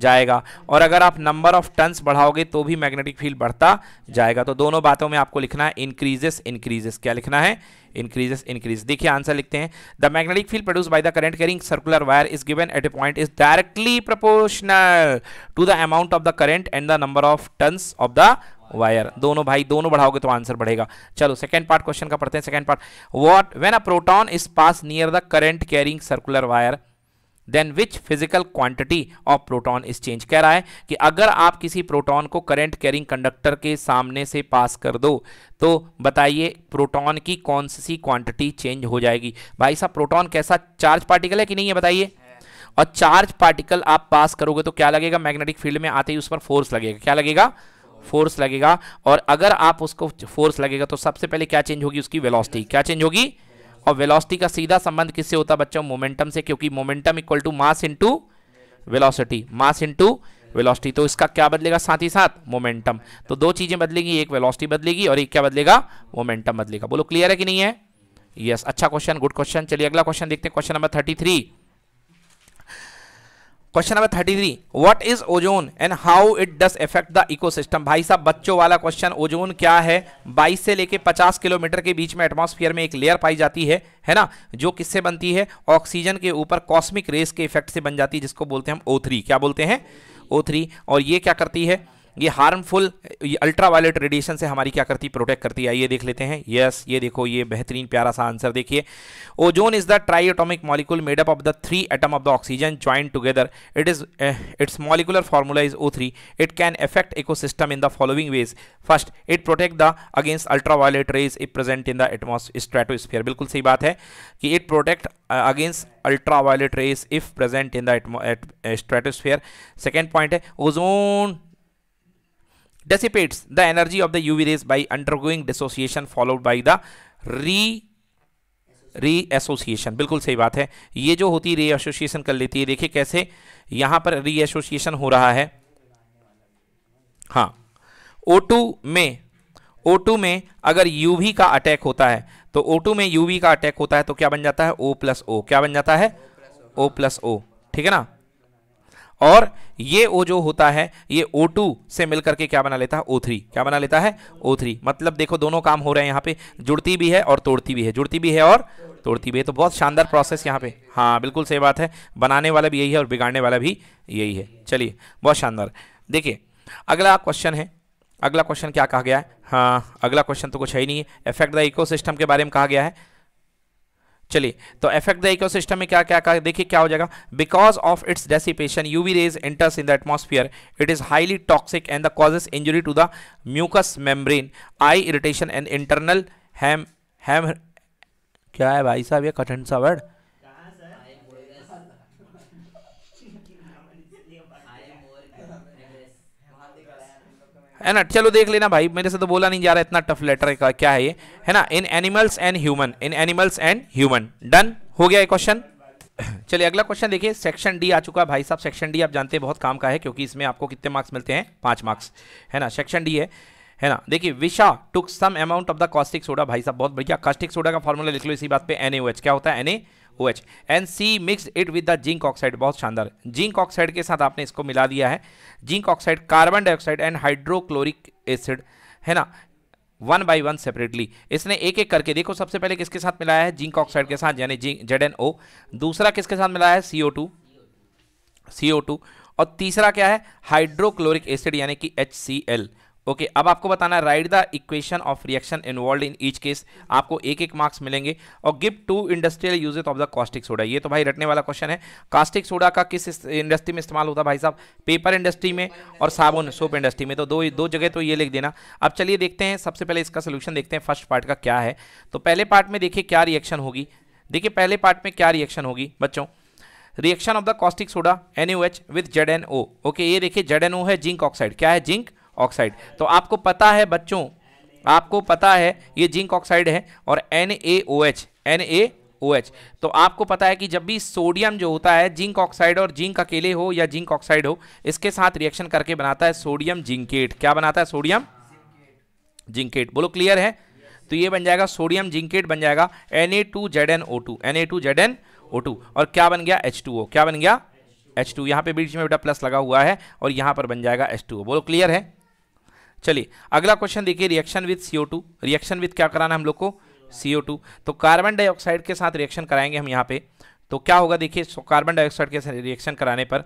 Speaker 1: जाएगा और अगर आप नंबर ऑफ टन बढ़ाओगे तो भी मैग्नेटिक फील्ड बढ़ता जाएगा तो दोनों बातों में आपको लिखना है इंक्रीजेस इंक्रीजेस क्या लिखना है इंक्रीजेस इंक्रीज देखिए आंसर लिखते हैं the magnetic field produce by the current carrying circular wire is given at a point is directly proportional to the amount of the current and the number of turns of the wire दोनों भाई दोनों बढ़ाओगे तो आंसर बढ़ेगा चलो सेकंड पार्ट क्वेश्चन का पढ़ते हैं second part what when a proton is pass near the current carrying circular wire then which physical quantity of proton change कह रहा है कि अगर आप किसी प्रोटॉन को करंट कैरिंग कंडक्टर के सामने से पास कर दो तो बताइए प्रोटॉन की कौन सी क्वांटिटी चेंज हो जाएगी भाई साहब प्रोटॉन कैसा चार्ज पार्टिकल है कि नहीं है बताइए और चार्ज पार्टिकल आप पास करोगे तो क्या लगेगा मैग्नेटिक फील्ड में आते ही उस पर फोर्स लगेगा क्या लगेगा फोर्स लगेगा और अगर आप उसको फोर्स लगेगा तो सबसे पहले क्या चेंज होगी उसकी वेलोसिटी क्या चेंज होगी और वेलोसिटी का सीधा संबंध किससे होता है बच्चों मोमेंटम से क्योंकि momentum equal to mass into velocity mass into velocity तो इसका क्या बदलेगा साथ ही साथ मोमेंटम तो दो चीज़ें बदलेगी एक वेलोसिटी बदलेगी और एक क्या बदलेगा मोमेंटम बदलेगा बोलो क्लियर है कि नहीं है यस yes, अच्छा क्वेश्चन गुड क्वेश्चन चलिए अगला क्वेश्चन देखते हैं question number thirty three question number thirty three what is ozone and how it does effect the ecosystem भाई साहब बच्चों वाला क्वेश्चन ओजोन क्या है 22 से लेके 50 किलोमीटर के बीच में एटमॉस्फेयर में एक लेयर पाई जाती है है ना जो किससे बनती है ऑक्सीजन के ऊपर कॉस्मिक रेस के इफेक्ट से बन जाती है जिसको बोलते हैं हम ओ क्या बोलते हैं ओ और ये क्या करती है ये हार्मफुल अल्ट्रा वायलेट रेडिएशन से हमारी क्या करती प्रोटेक्ट करती है ये देख लेते हैं यस ये देखो ये बेहतरीन प्यारा सा आंसर देखिए ozone is the triatomic molecule made up of the three atom of the oxygen join together it is its molecular formula is O three it can ecosystem in the following ways first it protect the against ultraviolet rays it present in the atmos stratosphere बिल्कुल सही बात है कि it protect against ultraviolet rays if present in the stratosphere second point है ozone dissipates the energy of the UV rays by undergoing dissociation followed by the re re association बिल्कुल सही बात है ये जो होती है री एसोसिएशन कर लेती है देखिए कैसे यहां पर री एसोसिएशन हो रहा है हाँ O2 में O2 में अगर UV का अटैक होता है तो O2 में UV का अटैक होता है तो क्या बन जाता है O प्लस ओ क्या बन जाता है O प्लस ओ ठीक है ना और ये ओ जो होता है ये O2 से मिलकर के क्या बना लेता है O3 क्या बना लेता है O3 मतलब देखो दोनों काम हो रहे हैं यहाँ पे जुड़ती भी है और तोड़ती भी है जुड़ती भी है और तोड़ती भी है तो बहुत शानदार प्रोसेस यहाँ पे हाँ बिल्कुल सही बात है बनाने वाला भी यही है और बिगाड़ने वाला भी यही है चलिए बहुत शानदार देखिए अगला क्वेश्चन है अगला क्वेश्चन क्या कहा गया है हाँ अगला क्वेश्चन तो कुछ है ही नहीं है इफेक्ट द इकोसिस्टम के बारे में कहा गया है चलिए तो अफेक्ट द इको सिस्टम में क्या क्या कहा देखिए क्या हो जाएगा because of its dissipation UV rays enters in the atmosphere it is highly toxic and the causes injury to the mucus membrane eye irritation and internal hem hem क्या है भाई साहब ये कठिन सा वर्ड है ना चलो देख लेना भाई मेरे से तो बोला नहीं जा रहा इतना टफ लेटर का क्या है ये है ना in animals and human in animals and human done हो गया ये क्वेश्चन चलिए अगला क्वेश्चन देखिए सेक्शन डी आ चुका है भाई साहब सेक्शन डी आप जानते हैं बहुत काम का है क्योंकि इसमें आपको कितने मार्क्स मिलते हैं पांच मार्क्स है ना सेक्शन डी है है ना देखिए विशा took some amount of the caustic soda भाई साहब बहुत बढ़िया कॉस्टिक सोडा का फॉर्मूला लिख लो इसी बात पे एन क्या होता है N O H and C mix it with the zinc oxide बहुत शानदार जिंक ऑक्साइड के साथ आपने इसको मिला दिया है zinc oxide carbon dioxide and hydrochloric acid है ना वन बाई वन सेपरेटली इसने एक एक करके देखो सबसे पहले किसके साथ मिलाया है जिंक ऑक्साइड के साथ यानी जेड एन ओ दूसरा किसके साथ मिलाया है सी O to C O two और तीसरा क्या है हाइड्रोक्लोरिक एसिड यानी कि H C L okay okay, अब आपको बताना है write the equation of reaction involve in each case आपको एक एक मार्क्स मिलेंगे और give two industrial uses of the caustic soda ये तो भाई रटने वाला क्वेश्चन है कास्टिक सोडा का किस इंडस्ट्री में इस्तेमाल होता है भाई साहब पेपर इंडस्ट्री में और साबुन सोप इंडस्ट्री में तो दो दो जगह तो ये लिख देना अब चलिए देखते हैं सबसे पहले इसका सोल्यूशन देखते हैं फर्स्ट पार्ट का क्या है तो पहले पार्ट में देखिए क्या रिएक्शन होगी देखिए पहले पार्ट में क्या रिएक्शन होगी बच्चों reaction of the caustic soda N U H with Z N O okay ये देखिए जेड एन ओ है जिंक ऑक्साइड क्या है जिंक ऑक्साइड तो आपको पता है बच्चों आपको पता है ये जिंक ऑक्साइड है और N A O H N A O H तो आपको पता है कि जब भी सोडियम जो होता है जिंक ऑक्साइड और जिंक अकेले हो या जिंक ऑक्साइड हो इसके साथ रिएक्शन करके बनाता है सोडियम जिंकेट क्या बनाता है सोडियम जिंकेट बोलो क्लियर है तो ये बन जाएगा सोडियम जिंकेट बन जाएगा N A two Z N O two N A two Z N O two और क्या बन गया एच टू ओ क्या बन गया एच टू यहाँ पे बीच में बेटा प्लस लगा हुआ है और यहाँ पर बन जाएगा एच टू ओ बोलो क्लियर है चलिए अगला क्वेश्चन देखिए reaction with CO two reaction with क्या कराना हम लोग को सीओ टू तो कार्बन डाइऑक्साइड के साथ रिएक्शन कराएंगे हम यहाँ पे तो क्या होगा देखिए कार्बन डाइऑक्साइड के साथ रिएक्शन कराने पर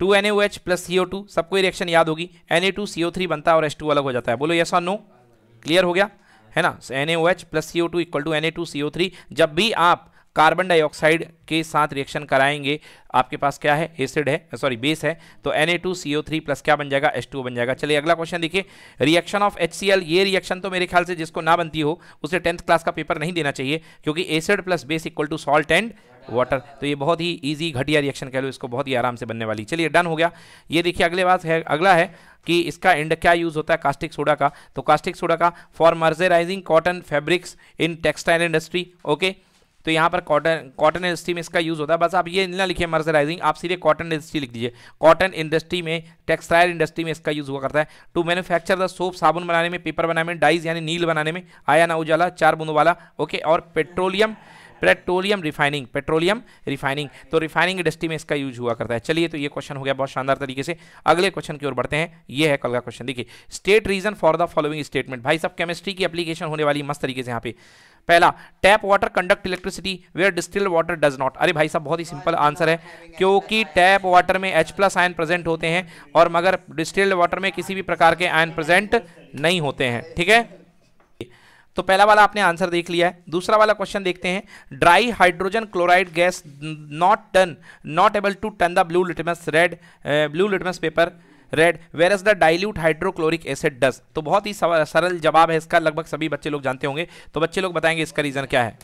Speaker 1: two N H plus C O two सबको रिएक्शन याद होगी N A two C O three बनता है और एस टू अलग हो जाता है बोलो यस और नो क्लियर हो गया है ना N A O H plus C O two equal to N A two C O three जब भी आप कार्बन डाइऑक्साइड के साथ रिएक्शन कराएंगे आपके पास क्या है एसिड है सॉरी बेस है तो Na2CO3 प्लस क्या बन जाएगा टू बन जाएगा चलिए अगला क्वेश्चन देखिए रिएक्शन ऑफ HCl ये रिएक्शन तो मेरे ख्याल से जिसको ना बनती हो उसे टेंथ क्लास का पेपर नहीं देना चाहिए क्योंकि acid plus base equal to salt and water तो ये बहुत ही ईजी घटिया रिएक्शन कह लो इसको बहुत ही आराम से बनने वाली चलिए डन हो गया ये देखिए अगले बात है अगला है कि इसका एंड क्या यूज़ होता है कास्टिक सोडा का तो कास्टिक सोडा का for mercerising cotton fabrics in textile industry okay तो यहाँ पर कॉटन कॉटन इंडस्ट्री में इसका यूज़ होता है बस आप ये ना लिखिए मर्सराइजिंग आप सीधे कॉटन इंडस्ट्री लिख दीजिए कॉटन इंडस्ट्री में टेक्सटाइल इंडस्ट्री में इसका यूज़ हुआ करता है टू मैन्युफैक्चर द सोप साबुन बनाने में पेपर बनाने में डाइज यानी नील बनाने में आया ना उजाला चार बूंदों वाला ओके और petroleum petroleum refining petroleum refining तो रिफाइनिंग इंडस्ट्री में इसका यूज हुआ करता है चलिए तो ये क्वेश्चन हो गया बहुत शानदार तरीके से अगले क्वेश्चन की ओर बढ़ते हैं ये है कल का क्वेश्चन देखिए state reason for the following statement भाई सब केमिस्ट्री की अप्लीकेशन होने वाली मस्त तरीके से यहाँ पे पहला tap water conduct electricity where distil water does not अरे भाई साहब बहुत ही सिंपल आंसर है क्योंकि टैप वाटर में एच प्लस आयन प्रेजेंट होते हैं और मगर डिस्टिल्ड वाटर में किसी भी प्रकार के आयन प्रेजेंट नहीं होते हैं ठीक है तो पहला वाला आपने आंसर देख लिया है दूसरा वाला क्वेश्चन देखते हैं dry hydrogen chloride gas not turn not able to turn the blue litmus red blue litmus paper red where is the dilute hydrochloric acid does तो बहुत ही सरल जवाब है इसका लगभग सभी बच्चे लोग जानते होंगे तो बच्चे लोग बताएंगे इसका रीजन क्या है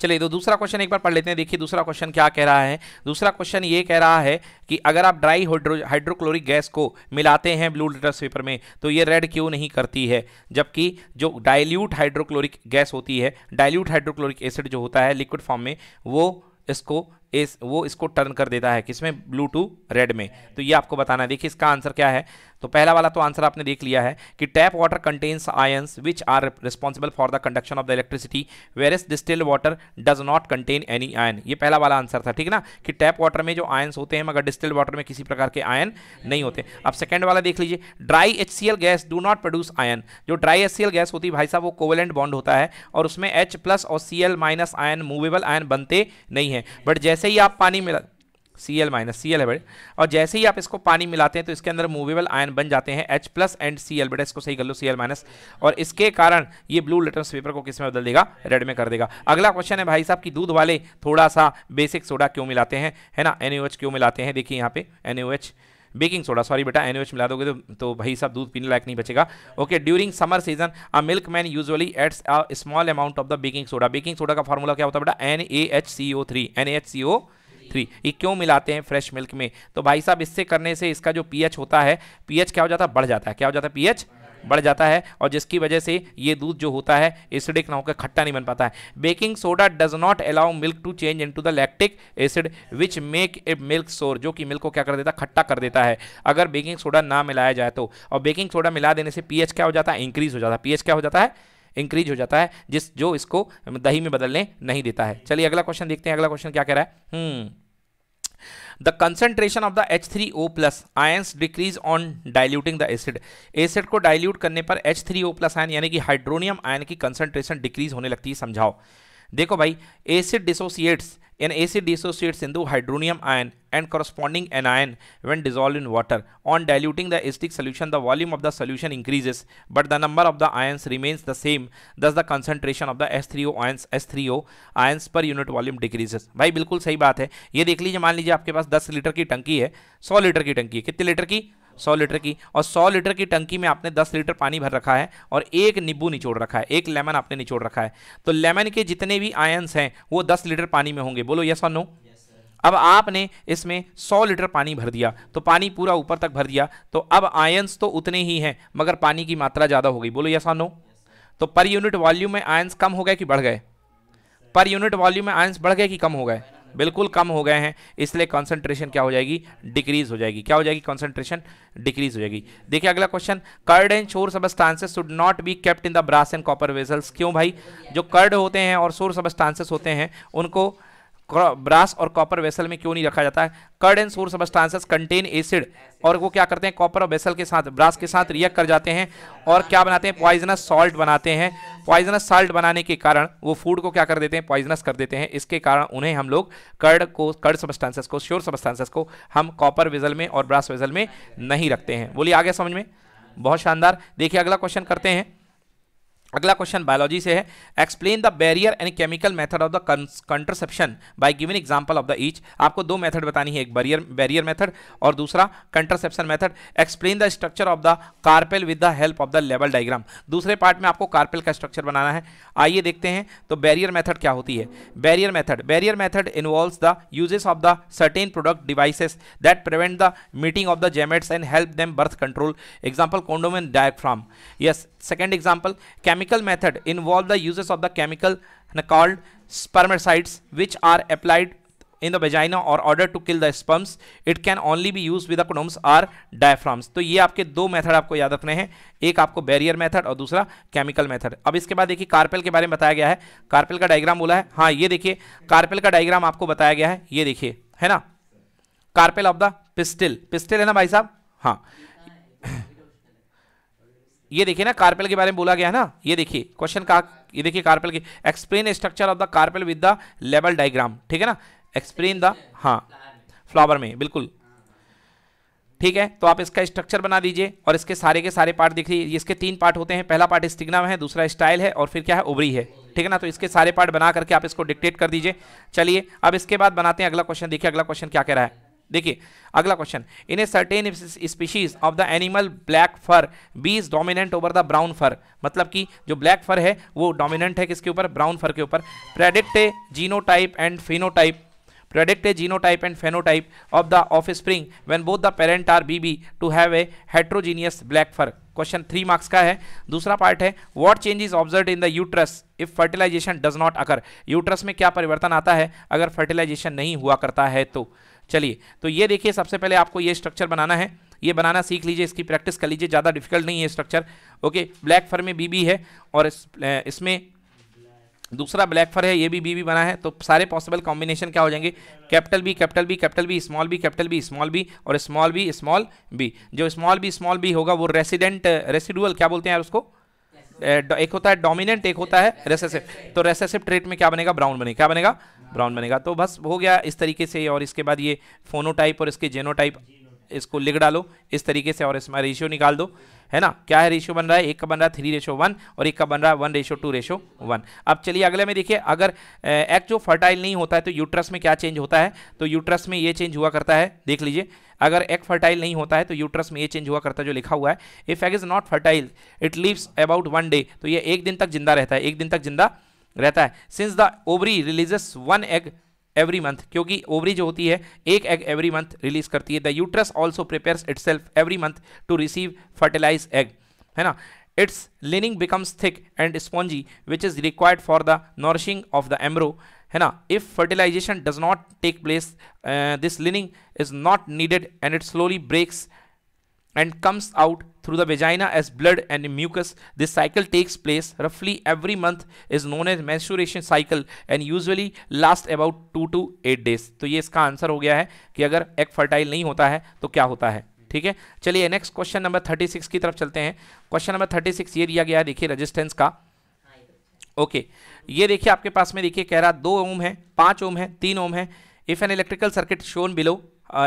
Speaker 1: चलिए तो दूसरा क्वेश्चन एक बार पढ़ लेते हैं देखिए दूसरा क्वेश्चन क्या कह रहा है दूसरा क्वेश्चन ये कह रहा है कि अगर आप ड्राई हाइड्रोक्लोरिक गैस को मिलाते हैं ब्लू लिटरस पेपर में तो ये रेड क्यों नहीं करती है जबकि जो डाइल्यूट हाइड्रोक्लोरिक गैस होती है डाइल्यूट हाइड्रोक्लोरिक एसिड जो होता है लिक्विड फॉर्म में वो इसको इस वो इसको टर्न कर देता है किसमें ब्लू टू रेड में तो ये आपको बताना है देखिए इसका आंसर क्या है तो पहला वाला तो आंसर आपने देख लिया है कि tap water contains ions which are responsible for the conduction of the electricity where is distil water does not contain any ion ये पहला वाला आंसर था ठीक ना कि टैप वाटर में जो आयन्स होते हैं मगर डिस्टिल वाटर में किसी प्रकार के आयन नहीं होते अब सेकेंड वाला देख लीजिए dry H gas do not produce ion जो ड्राई एच गैस होती है भाई साहब वो कोवेलेंट बॉन्ड होता है और उसमें एच प्लस और C L minus ion movable ion बनते नहीं है बट जैसे ही आप पानी मिला C L minus C L है बेटे और जैसे ही आप इसको पानी मिलाते हैं तो इसके अंदर मूवेबल आयन बन जाते हैं H plus and C L बेटा इसको सही कर लो सी एल माइनस और इसके कारण ये ब्लू लेटम्स पेपर को किस में बदल देगा रेड में कर देगा अगला क्वेश्चन है भाई साहब कि दूध वाले थोड़ा सा बेसिक सोडा क्यों मिलाते हैं है ना एन क्यों मिलाते हैं देखिए यहाँ पे एन बेकिंग सोडा सॉरी बेटा एन मिला दोगे तो तो भाई साहब दूध पीने लायक नहीं बचेगा okay during summer season a milkman usually adds a small amount of the baking soda baking soda का फॉर्मूला क्या होता है बेटा N A H C O three N A H C O three ये क्यों मिलाते हैं फ्रेश मिल्क में तो भाई साहब इससे करने से इसका जो पीएच होता है पीएच क्या हो जाता है बढ़ जाता है क्या हो जाता है पीएच बढ़ जाता है और जिसकी वजह से ये दूध जो होता है एसिडिक ना होकर खट्टा नहीं बन पाता है baking soda does not allow milk to change into the lactic acid which make a milk sour जो कि मिल्क को क्या कर देता है खट्टा कर देता है अगर बेकिंग सोडा ना मिलाया जाए तो और बेकिंग सोडा मिला देने से पीएच क्या हो जाता है इंक्रीज हो जाता है पीएच क्या हो जाता है इंक्रीज हो जाता है जिस जो इसको दही में बदलने नहीं देता है चलिए अगला क्वेश्चन देखते हैं अगला क्वेश्चन क्या कह रहा है hmm the concentration of the H three O plus ion decrease on diluting the acid acid को डायल्यूट करने पर H three O plus ion यानी कि हाइड्रोनियम आयन की कंसेंट्रेशन डिक्रीज होने लगती है समझाओ देखो भाई acid dissociates in acid dissociates in to hydronium ion and corresponding anion when dissolve in water on diluting the acetic solution the volume of the solution increases but the number of the ions remains the same thus the concentration of the S three O ions S three O ions per unit volume decreases भाई बिल्कुल सही बात है ये देख लीजिए मान लीजिए आपके पास दस लीटर की टंकी है सौ लीटर की टंकी है कितने लीटर की सौ लीटर की और सौ लीटर की टंकी में आपने दस लीटर पानी भर रखा है और एक नींबू निचोड़ रखा है एक लेमन आपने निचोड़ रखा है तो लेमन के जितने भी आयंस हैं वो दस लीटर पानी में होंगे बोलो यस और नो अब आपने इसमें 100 लीटर पानी भर दिया तो पानी पूरा ऊपर तक भर दिया तो अब आयंस तो उतने ही हैं मगर पानी की मात्रा ज़्यादा हो गई बोलो यस नो तो पर यूनिट वॉल्यूम में आयंस कम हो गए कि बढ़ गए पर यूनिट वॉल्यूम में आयंस बढ़ गए कि कम हो गए बिल्कुल कम हो गए हैं इसलिए कॉन्सेंट्रेशन क्या हो जाएगी डिक्रीज हो जाएगी क्या हो जाएगी कंसंट्रेशन डिक्रीज हो जाएगी देखिए अगला question curd and sour substances should not be kept in the brass and copper vessels क्यों भाई जो कर्ड होते हैं और शोर सबस्टांसेस होते हैं उनको ब्रास और कॉपर वेसल में क्यों नहीं रखा जाता है curd and sour substances contain acid और वो क्या करते हैं कॉपर और वेसल के साथ ब्रास के साथ रिएक्ट कर जाते हैं और क्या बनाते हैं पॉइजनस सॉल्ट बनाते हैं पॉइजनस साल्ट बनाने के कारण वो फूड को क्या कर देते हैं पॉइजनस कर देते हैं इसके कारण उन्हें हम लोग कर्ड को कर्ड सबस्टांसेस को श्योर सबस्टांसेस को हम कॉपर वेजल में और ब्रास वेजल में नहीं रखते हैं बोलिए आगे समझ में बहुत शानदार देखिए अगला क्वेश्चन करते हैं अगला क्वेश्चन बायोलॉजी से है explain the barrier and chemical method of the contraception by given example of the each आपको दो मेथड बतानी है एक बैरियर बैरियर मेथड और दूसरा contraception method explain the structure of the carpel with the help of the लेवल डायग्राम दूसरे पार्ट में आपको कार्पेल का स्ट्रक्चर बनाना है आइए देखते हैं तो बैरियर मैथड क्या होती है barrier method barrier method involve the uses of the certain product devices that prevent the meeting of the gametes and help them birth control example condom diaphragm yes second example कैम chemical method involve the uses of the chemical called spermicides which are applied in the vagina और order to kill the sperms it can only be use with condoms or diaphragms तो ये आपके दो मेथड आपको याद रखने हैं एक आपको बैरियर मेथड और दूसरा केमिकल मेथड अब इसके बाद देखिए कार्पेल के बारे में बताया गया है कार्पेल का डायग्राम बोला है हाँ ये देखिए कार्पेल का डायग्राम आपको बताया गया है ये देखिए है ना carpel of the pistil pistil है ना भाई साहब हाँ ये देखिए ना कार्पेल के बारे में बोला गया ना ये देखिए क्वेश्चन का ये देखिए कार्पेल की explain structure of the carpel with the लेवल डायग्राम ठीक है ना एक्सप्लेन द हाँ फ्लावर में बिल्कुल ठीक है तो आप इसका स्ट्रक्चर बना दीजिए और इसके सारे के सारे पार्ट देखिए इसके तीन पार्ट होते हैं पहला पार्ट स्टिग्नम है दूसरा स्टाइल है और फिर क्या है ओबरी है ठीक है ना तो इसके सारे पार्ट बना करके आप इसको डिक्टेट कर दीजिए चलिए अब इसके बाद बनाते हैं अगला क्वेश्चन देखिए अगला क्वेश्चन क्या कह रहा है देखिए अगला question in a certain species of the animal black fur B is dominant over the brown fur मतलब कि जो ब्लैक फर है वो डोमिनेंट है किसके ऊपर ब्राउन फर के ऊपर predict a genotype and phenotype predict a genotype of the offspring offspring both the parent are B B to have a heterogeneous black fur question three marks का है दूसरा पार्ट है what change is observe in the uterus if fertilisation does not occur uterus में क्या परिवर्तन आता है अगर फर्टिलाइजेशन नहीं हुआ करता है तो चलिए तो ये देखिए सबसे पहले आपको ये स्ट्रक्चर बनाना है ये बनाना सीख लीजिए इसकी प्रैक्टिस कर लीजिए ज़्यादा डिफिकल्ट नहीं है स्ट्रक्चर ओके ब्लैक फर में बीबी है और इस, इसमें दूसरा ब्लैक फर है ये भी बीबी बना है तो सारे पॉसिबल कॉम्बिनेशन क्या हो जाएंगे capital B capital B capital B small B capital B small B और स्मॉल बी स्मॉल बी जो स्मॉल बी स्मॉल बी होगा वो रेसिडेंट रेसिडुअल क्या बोलते हैं यार उसको एक होता है डोमिनेंट एक होता है रेसेसिव तो रेसेसिव ट्रेट में क्या बनेगा ब्राउन बनेगा क्या बनेगा ब्राउन बनेगा तो बस हो गया इस तरीके से और इसके बाद ये फोनोटाइप और इसके जेनोटाइप इसको लिख डालो इस तरीके से और इसमें रेशियो निकाल दो है ना क्या है रेशो बन रहा है एक का बन रहा है थ्री रेशो वन और एक का बन रहा है one ratio two ratio one अब चलिए अगले में देखिए अगर एग जो फर्टाइल नहीं होता है तो यूट्रस में क्या चेंज होता है तो यूट्रस में ये चेंज हुआ करता है देख लीजिए अगर एग फर्टाइल नहीं होता है तो यूट्रस में ये चेंज हुआ करता है जो लिखा हुआ है if egg is not fertile it lives about one day तो ये एक दिन तक जिंदा रहता है एक दिन तक जिंदा रहता है since the ovary releases one egg every month क्योंकि ओवरी जो होती है एक एग एवरी मंथ रिलीज करती है the uterus also prepares it every month to receive fertilise egg है ना its lining becomes thick and spongy which is required for the nourishing of the embryo है ना if fertilisation does not take place this lining is not needed and it slowly breaks and comes out through the vagina as blood and mucus. This cycle takes place roughly every month is known as menstruation cycle and usually lasts about two to eight days तो ये इसका आंसर हो गया है कि अगर एग फर्टाइल नहीं होता है तो क्या होता है ठीक है चलिए next question number thirty six की तरफ चलते हैं क्वेश्चन नंबर थर्टी सिक्स ये दिया गया है देखिए रजिस्टेंस का ओके okay. ये देखिए आपके पास में देखिए कह रहा दो ओम है पाँच ओम है तीन ओम है if an electrical circuit shown below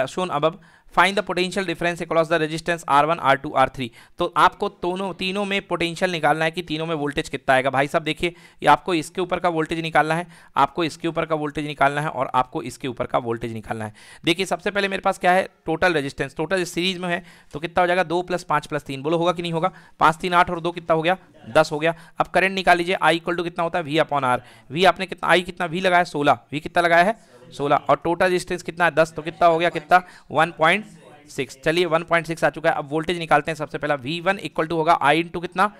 Speaker 1: shown above find the potential difference across the resistance R one R two R three तो आपको दोनों तीनों में पोटेंशियल निकालना है कि तीनों में वोल्टेज कितना आएगा भाई साहब देखिए आपको इसके ऊपर का वोल्टेज निकालना है आपको इसके ऊपर का वोल्टेज निकालना है और आपको इसके ऊपर का वोल्टेज निकालना है देखिए सबसे पहले मेरे पास क्या है टोटल रजिस्टेंस टोटल सीरीज में है तो कितना हो जाएगा दो प्लस पाँच प्लस तीन बोलो होगा कि नहीं होगा पाँच तीन आठ और दो कितना हो गया दस हो गया अब करंट निकाल लीजिए आई इक्वल टू कितना होता है वी अपॉन आर वी आपने कितना आई कितना वी लगाया सोलह वी कितना लगाया है सोलह और टोटल रजिस्टेंस कितना है दस तो कितना हो गया कितना वन पॉइंट सिक्स चलिए वन पॉइंट सिक्स आ चुका है अब वोल्टेज निकालते हैं सबसे पहला वी वन इक्वल टू होगा आई इंटू कितना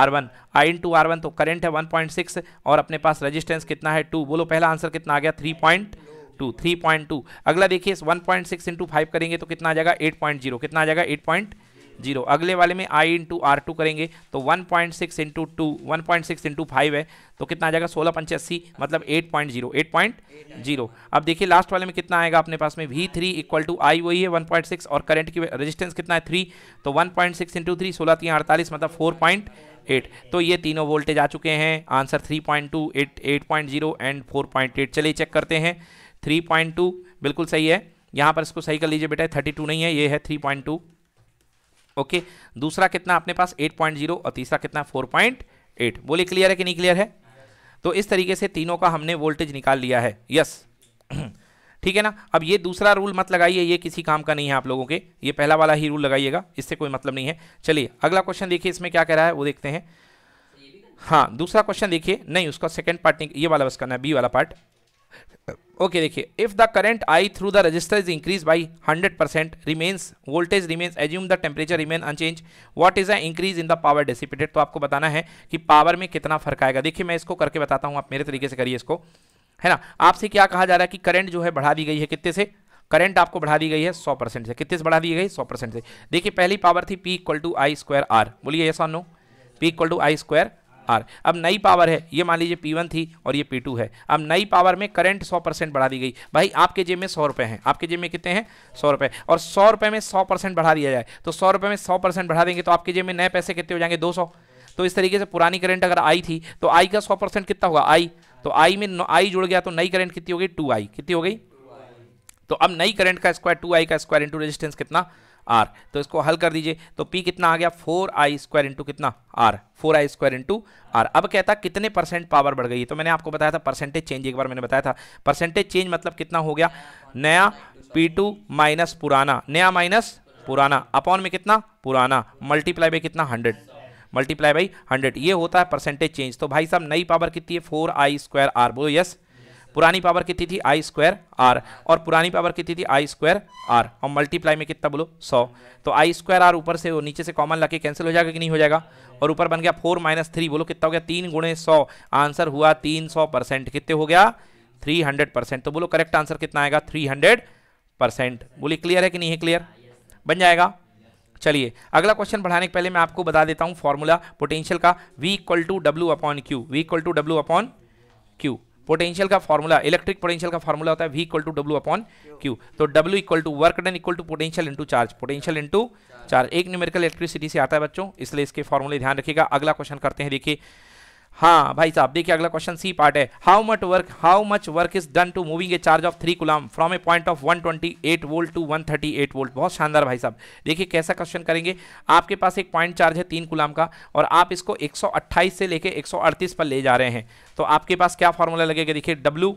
Speaker 1: R one I into R one तो करंट है वन पॉइंट सिक्स और अपने पास रजिस्टेंस कितना है टू बोलो पहला आंसर कितना आ गया three point two three point two अगला देखिए one point six into five करेंगे तो कितना आ जाएगा एट पॉइंट जीरो कितना आ जाएगा एट पॉइंट जीरो अगले वाले में आई इंटू आर टू करेंगे तो one point six into two one point six into five है तो कितना आ जाएगा सोलह पंचासी मतलब eight point zero eight point zero अब देखिए लास्ट वाले में कितना आएगा अपने पास में V three equal to I वही है वन पॉइंट सिक्स और करंट की रेजिस्टेंस कितना है थ्री तो one point six into three सोलह तीन अड़तालीस मतलब फोर पॉइंट एट तो ये तीनों वोल्टेज आ चुके हैं answer three point two eight eight point zero and four point eight चलिए चेक करते हैं थ्री पॉइंट टू बिल्कुल सही है यहाँ पर इसको सही कर लीजिए बेटा थर्टी टू नहीं है ये है थ्री पॉइंट टू ओके दूसरा कितना अपने पास 8.0 और तीसरा कितना 4.8 बोले क्लियर है कि नहीं क्लियर है तो इस तरीके से तीनों का हमने वोल्टेज निकाल लिया है यस ठीक है ना अब ये दूसरा रूल मत लगाइए ये किसी काम का नहीं है आप लोगों के ये पहला वाला ही रूल लगाइएगा इससे कोई मतलब नहीं है चलिए अगला क्वेश्चन देखिए इसमें क्या कह रहा है वो देखते हैं हाँ दूसरा क्वेश्चन देखिए नहीं उसका सेकंड पार्ट नहीं ये वाला बस करना है बी वाला पार्ट ओके देखिए if the current I through the resistor is increase by 100 percent remains voltage remains assume the temperature remain unchanged what is a increase in the power dissipated तो आपको बताना है कि पावर में कितना फर्क आएगा देखिए मैं इसको करके बताता हूँ आप मेरे तरीके से करिए इसको है ना आपसे क्या कहा जा रहा है कि करंट जो है बढ़ा दी गई है कितने से करंट आपको बढ़ा दी गई है 100 परसेंट से कितने से बढ़ा दी गई 100 परसेंट से देखिए पहली पावर थी P equal to I square R बोलिए यस और no P equal to I square R अब नई पावर है ये मान लीजिए पी वन थी और ये पी टू है अब नई पावर में करंट सौ परसेंट बढ़ा दी गई भाई आपके जेब में सौ रुपये हैं आपके जेब में कितने हैं सौ रुपये और सौ रुपये में सौ परसेंट बढ़ा दिया जाए तो सौ रुपये में सौ परसेंट बढ़ा देंगे तो आपके जेब में नए पैसे कितने हो जाएंगे दो सौ तो इस तरीके से पुरानी करंट अगर आई थी तो आई का सौ परसेंट कितना होगा आई तो आई में आई जुड़ गया तो नई करंट कितनी हो गई टू आई कितनी हो गई तो अब नई करंट का स्क्वायर टू आई का स्क्वायर इंटू रेजिस्टेंस कितना आर तो इसको हल कर दीजिए तो पी कितना आ गया फोर आई स्क्वायर इंटू कितना R four I square into R अब कहता कितने परसेंट पावर बढ़ गई तो मैंने आपको बताया था परसेंटेज चेंज एक बार मैंने बताया था परसेंटेज चेंज मतलब कितना हो गया नया पी टू माइनस पुराना नया माइनस पुराना अपॉन में कितना पुराना मल्टीप्लाई बाई कितना हंड्रेड मल्टीप्लाई बाई हंड्रेड ये होता है परसेंटेज चेंज तो भाई साहब नई पावर कितनी है फोर आई स्क्वायर आर बोलो यस yes? पुरानी पावर कितनी थी आई स्क्वायर आर और पुरानी पावर कितनी थी आई स्क्वायर आर और मल्टीप्लाई में कितना बोलो सौ तो आई स्क्वायर आर ऊपर से नीचे से कॉमन लाके कैंसिल हो जाएगा कि नहीं हो जाएगा और ऊपर बन गया फोर माइनस थ्री बोलो कितना हो गया तीन गुणे सौ आंसर हुआ तीन सौ परसेंट कितने हो गया थ्री हंड्रेड परसेंट तो बोलो करेक्ट आंसर कितना आएगा थ्री हंड्रेड परसेंट बोलिए क्लियर है कि नहीं है क्लियर बन जाएगा चलिए अगला क्वेश्चन बढ़ाने के पहले मैं आपको बता देता हूँ फॉर्मूला पोटेंशियल का V equal to W upon Q V equal to W upon Q potential का फॉर्मूला इलेक्ट्रिक पोटेंशियल का फॉर्मूला होता है V equal to W upon Q तो W equal to work done equal to potential into charge potential into charge एक न्यूमेरिकल इलेक्ट्रिसिटी से आता है बच्चों इसलिए इसके फॉर्मूले ध्यान रखिएगा अगला क्वेश्चन करते हैं देखिए हाँ भाई साहब देखिए अगला क्वेश्चन सी पार्ट है how much work how much work is done to moving a charge of three coulomb from a point of 128 volt to 138 volt बहुत शानदार भाई साहब देखिए कैसा क्वेश्चन करेंगे आपके पास एक पॉइंट चार्ज है तीन कुलाम का और आप इसको 128 से लेके 138 पर ले जा रहे हैं तो आपके पास क्या फॉर्मूला लगेगा देखिए W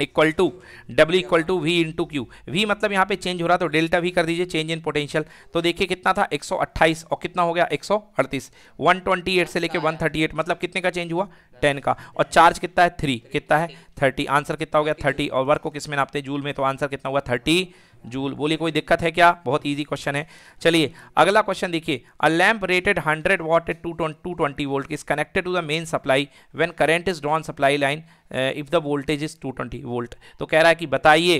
Speaker 1: equal to W equal to V into Q V मतलब यहाँ पे चेंज हो रहा तो डेल्टा वी कर दीजिए चेंज इन पोटेंशियल तो देखिए कितना था 128 और कितना हो गया 138 128 से लेके 138 हाँ। मतलब कितने का चेंज हुआ 10 का और चार्ज कितना है 3 कितना है 30 आंसर कितना हो गया 30 और वर्क को किस में नापते जूल में तो आंसर कितना हुआ थर्टी जूल बोलिए कोई दिक्कत है क्या बहुत ईजी क्वेश्चन है चलिए अगला क्वेश्चन देखिए a lamp rated hundred watt at two two twenty volt is connected to the main supply when current is drawn supply line if the voltage is two twenty volt तो कह रहा है कि बताइए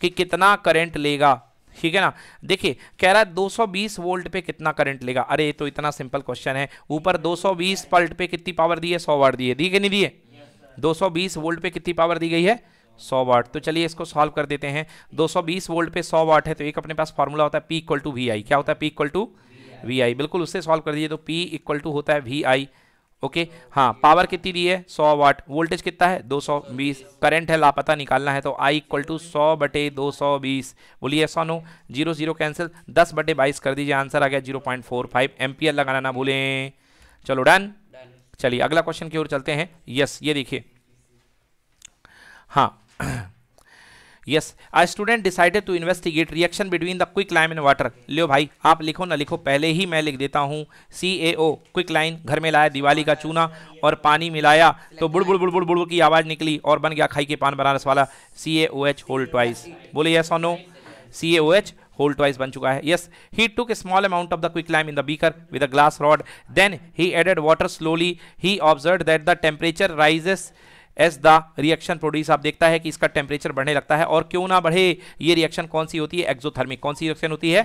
Speaker 1: कि कितना करंट लेगा ठीक है ना देखिए कह रहा है 220 वोल्ट पे कितना करंट लेगा अरे तो इतना सिंपल क्वेश्चन है ऊपर 220 पल्ट पे कितनी पावर दी है सौ वाट दी है दी कि नहीं दी है yes, 220 वोल्ट पे कितनी पावर दी गई है सौ वाट तो चलिए इसको सॉल्व कर देते हैं 220 वोल्ट पे सौ वाट है तो एक अपने पास फॉर्मूला होता है P equal to V I क्या होता है P equal to V I बिल्कुल उससे सॉल्व कर दीजिए तो पी इक्वल टू होता है वी आई ओके हाँ पावर कितनी दी है सौ वाट वोल्टेज कितना है 220 करंट है लापता निकालना है तो आई इक्वल टू सौ बटे दो सौ बीस बोलिए सौ नो जीरो जीरो कैंसिल दस बटे बाईस कर दीजिए आंसर आ गया zero point four five ampere लगाना ना भूलें चलो डन चलिए अगला क्वेश्चन की ओर चलते हैं यस ये देखिए हाँ yes I student decided to investigate reaction between the quick lime in water लियो भाई आप लिखो ना लिखो पहले ही मैं लिख देता हूँ सी ए ओ क्विक लाइन घर में लाया दिवाली का चूना और पानी मिलाया तो बुड़ बुड़ बुड़ बुड़ बुड़ की आवाज़ निकली और बन गया खाई के पान बनारस वाला C A O H whole twice बोले यस ऑनो C A O H whole twice बन चुका है yes he took a small amount of the quick lime in the beaker with a glass rod then he added water slowly he observe that the temperature rises as the reaction produce आप देखता है कि इसका टेम्परेचर बढ़ने लगता है और क्यों ना बढ़े ये रिएक्शन कौन सी होती है एक्जोथर्मिक कौन सी रिएक्शन होती है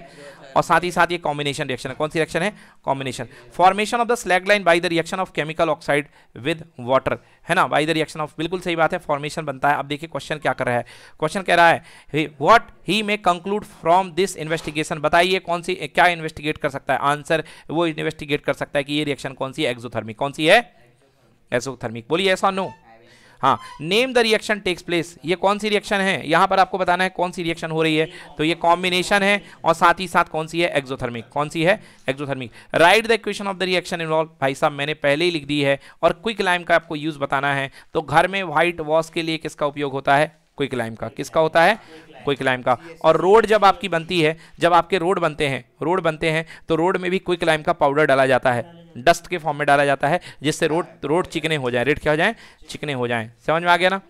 Speaker 1: और साथ ही साथ ये कॉम्बिनेशन रिएक्शन कौन सी रिएक्शन है combination formation of the slag line by the reaction of chemical oxide with water है ना बाई द रिएक्शन ऑफ बिल्कुल सही बात है फॉर्मेशन बनता है अब देखिए क्वेश्चन क्या कर रहा है क्वेश्चन कह रहा है what he may conclude from this investigation बताइए कौन सी क्या इन्वेस्टिगेट कर सकता है आंसर वो इन्वेस्टिगेट कर सकता है कि ये रिएक्शन कौन सी है एक्जोथर्मिक कौन सी है एक्जोथर्मिक बोलिए ऐसा नो no. हाँ name the reaction takes place ये कौन सी रिएक्शन है यहाँ पर आपको बताना है कौन सी रिएक्शन हो रही है तो ये कॉम्बिनेशन है और साथ ही साथ कौन सी है एक्जोथर्मिक कौन सी है exothermic write the equation of the reaction involve भाई साहब मैंने पहले ही लिख दी है और क्विक लाइम का आपको यूज़ बताना है तो घर में व्हाइट वॉश के लिए किसका उपयोग होता है क्विक लाइम का किसका होता है क्विक लाइम का और रोड जब आपकी बनती है जब आपके रोड बनते हैं रोड बनते हैं तो रोड में भी क्विक लाइम का पाउडर डाला जाता है डस्ट के फॉर्म में डाला जाता है जिससे रोड रोड चिकने हो जाए रेड क्या हो जाए चिकने हो जाए समझ में आ गया ना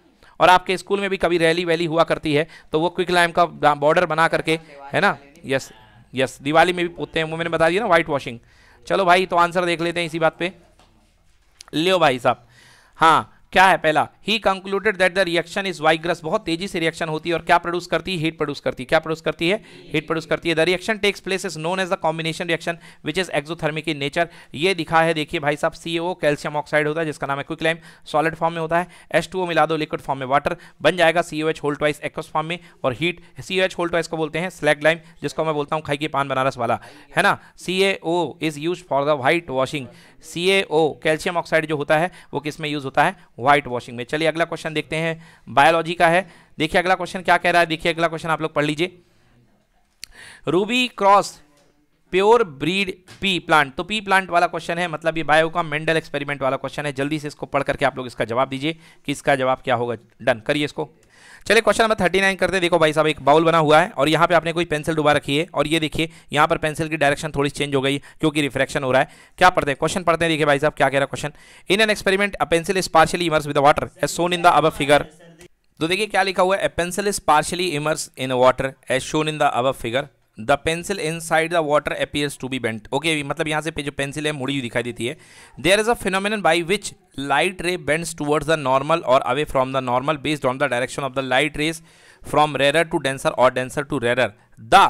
Speaker 1: और आपके स्कूल में भी कभी रैली वैली हुआ करती है तो वो क्विक लाइम का बॉर्डर बना करके है ना यस यस दिवाली में भी पोते हैं वो मैंने बता दिया ना वाइट वॉशिंग चलो भाई तो आंसर देख लेते हैं इसी बात पे लियो भाई साहब हाँ क्या है पहला he concluded that the reaction is vigorous बहुत तेजी से रिएक्शन होती है और क्या प्रोड्यूस करती है हीट प्रोड्यूस करती है क्या प्रोड्यूस करती है हीट प्रोड्यूस करती है the reaction takes place is known as the combination reaction which is exothermic in nature ये दिखा है देखिए भाई साहब सी कैल्शियम ऑक्साइड होता है जिसका नाम है क्विक लाइम सॉलिड फॉर्म में होता है एस मिला दो लिक्विड फॉर्म में वाटर बन जाएगा C O H whole twice एक्स फॉर्म में और heat C O H whole twice को बोलते हैं स्लैग लाइम जिसको मैं बोलता हूँ खाई के पान बनारस वाला है ना C A O is use for the white washing C A O calcium oxide जो होता है वो किस में यूज होता है व्हाइट वॉशिंग में चलिए अगला क्वेश्चन देखते हैं बायोलॉजी का है देखिए अगला क्वेश्चन क्या कह रहा है देखिए अगला क्वेश्चन आप लोग पढ़ लीजिए रूबी cross pure breed pea plant तो पी प्लांट वाला क्वेश्चन है मतलब ये बायो का मेंडल एक्सपेरिमेंट वाला क्वेश्चन है जल्दी से इसको पढ़ करके आप लोग इसका जवाब दीजिए कि इसका जवाब क्या होगा डन करिए इसको चलिए क्वेश्चन नंबर थर्टी नाइन करते देखो भाई साहब एक बाउल बना हुआ है और यहाँ पे आपने कोई पेंसिल डुबा रखी है और ये देखिए यहाँ पर पेंसिल की डायरेक्शन थोड़ी चेंज हो गई क्योंकि रिफ्लेक्शन हो रहा है क्या पढ़ते हैं क्वेश्चन पढ़ते हैं देखिए भाई साहब क्या कह रहा है question in an experiment a pencil is partially immerse with water as shown in the above figure तो देखिए क्या लिखा हुआ है a pencil is partially immerse in water as shown in the above figure the pencil inside the water appears to be bent okay मतलब यहाँ से जो पेंसिल है मुड़ी हुई दिखाई देती है there is a phenomenon by which light ray bends towards the normal और away from the normal based on the direction of the light rays from rarer to denser और denser to rarer the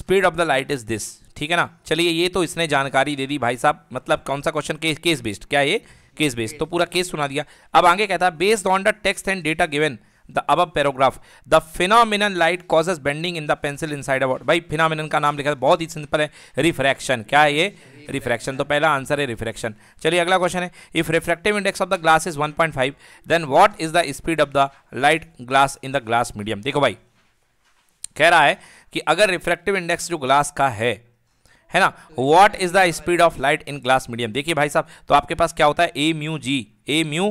Speaker 1: speed of the light is this ठीक है ना चलिए ये तो इसने जानकारी दे दी भाई साहब मतलब कौन सा क्वेश्चन केस बेस्ड क्या ये केस बेस्ड तो पूरा केस सुना दिया अब आगे कहता है based on the text and data given the above paragraph the phenomenon light causes bending in the pencil inside side bhai phenomenon ka naam likha लिखा है बहुत ही सिंपल है रिफ्रैक्शन क्या है रिफ्रैक्शन तो पहला आंसर है रिफ्रैक्शन चलिए अगला क्वेश्चन है if refractive index of the glass is 1.5 then what is the speed of the light glass in the glass medium देखो भाई कह रहा है कि अगर रिफ्रैक्टिव इंडेक्स जो ग्लास का है है ना what is the speed of light in glass medium देखिए भाई साहब तो आपके पास क्या होता है a mu g a mu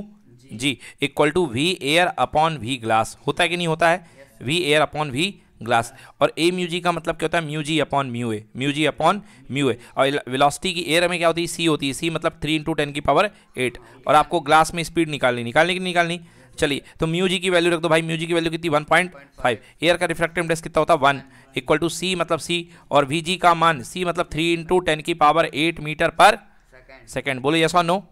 Speaker 1: g equal to V air upon V glass होता है कि नहीं होता है V air upon V glass और ए म्यू जी का मतलब क्या होता है mu g upon mu a mu g upon mu a और वेलोसिटी की एयर में क्या होती है सी होती है सी मतलब थ्री इंटू टेन की पावर एट और आपको ग्लास में स्पीड निकालनी निकालनी की निकालनी चलिए तो म्यू जी की वैल्यू रख दो भाई म्यू जी की वैल्यू कितनी वन पॉइंट फाइव एयर का रिफ्लेक्टिव इंडेक्स कितना होता है वन इक्वल टू सी मतलब सी और वी जी का मान सी मतलब थ्री इंटू टेन की पावर एट मीटर पर सेकेंड बोलो यस और नो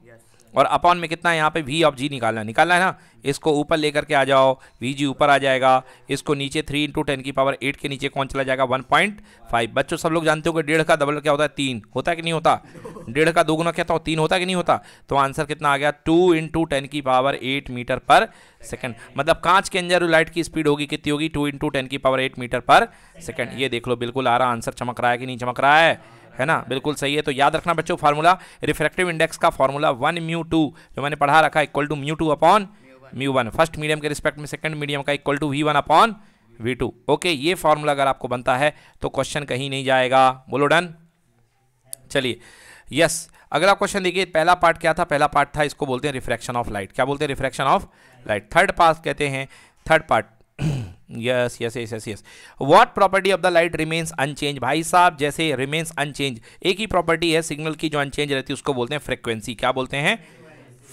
Speaker 1: और अपॉन में कितना है यहाँ पे वी ऑफ जी निकालना निकालना है ना इसको ऊपर लेकर के आ जाओ वी जी ऊपर आ जाएगा इसको नीचे थ्री इंटू टेन की पावर एट के नीचे कौन चला जाएगा वन पॉइंट फाइव बच्चों सब लोग जानते हो कि डेढ़ का डबल क्या होता है तीन होता है कि नहीं होता डेढ़ का दोगुना क्या था तीन होता कि नहीं होता तो आंसर कितना आ गया टू इंटू टेन की पावर एट मीटर पर सेकेंड मतलब कांच के अंदर लाइट की स्पीड होगी कितनी होगी टू इंटू टेन की पावर एट मीटर पर सेकेंड ये देख लो बिल्कुल आ रहा आंसर चमक रहा है कि नहीं चमक रहा है है ना बिल्कुल सही है तो याद रखना बच्चों फार्मूला रिफ्रेक्टिव इंडेक्स का फार्मूला वन म्यू टू जो मैंने पढ़ा रखा equal to mu two upon mu one first medium के रिस्पेक्ट में सेकंड मीडियम का equal to V one upon V two okay ये फार्मूला अगर आपको बनता है तो क्वेश्चन कहीं नहीं जाएगा बोलो डन चलिए यस अगला क्वेश्चन देखिए पहला पार्ट क्या था पहला पार्ट था इसको बोलते हैं रिफ्रैक्शन ऑफ लाइट क्या बोलते हैं refraction of light third part कहते हैं third part yes yes yes yes yes what property of the light remains unchange भाई साहब जैसे रिमेंस अनचेंज एक ही प्रॉपर्टी है सिग्नल की जो अनचेंज रहती है उसको बोलते हैं फ्रिक्वेंसी क्या बोलते हैं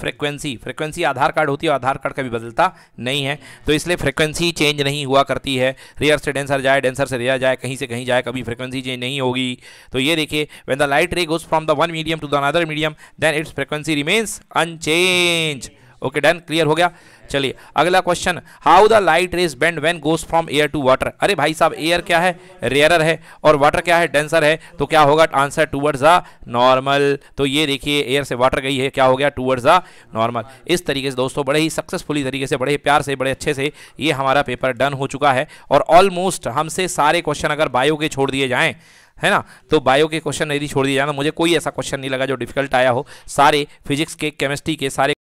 Speaker 1: फ्रिक्वेंसी फ्रिक्वेंसी आधार कार्ड होती है आधार कार्ड कभी बदलता नहीं है तो इसलिए फ्रीक्वेंसी चेंज नहीं हुआ करती है रेयर से डेंसर जाए डेंसर से रेयर जाए कहीं से कहीं जाए कभी फ्रिक्वेंसी चेंज नहीं होगी तो ये देखिए when the light ray goes from the one medium to the another medium then its frequency remains unchange okay done clear हो गया चलिए अगला question how the light rays bend when goes from air to water अरे भाई साहब एयर क्या है रेयरर है और वाटर क्या है डेंसर है तो क्या होगा आंसर टूवर्ड्स द नॉर्मल तो ये देखिए एयर से वाटर गई है क्या हो गया टूवर्ड्स द नॉर्मल इस तरीके से दोस्तों बड़े ही सक्सेसफुली तरीके से बड़े प्यार से बड़े अच्छे से ये हमारा पेपर डन हो चुका है और ऑलमोस्ट हमसे सारे क्वेश्चन अगर बायो के छोड़ दिए जाएँ है ना तो बायो के क्वेश्चन यदि छोड़ दिए जाना मुझे कोई ऐसा क्वेश्चन नहीं लगा जो डिफिकल्ट आया हो सारे फिजिक्स के केमिस्ट्री के सारे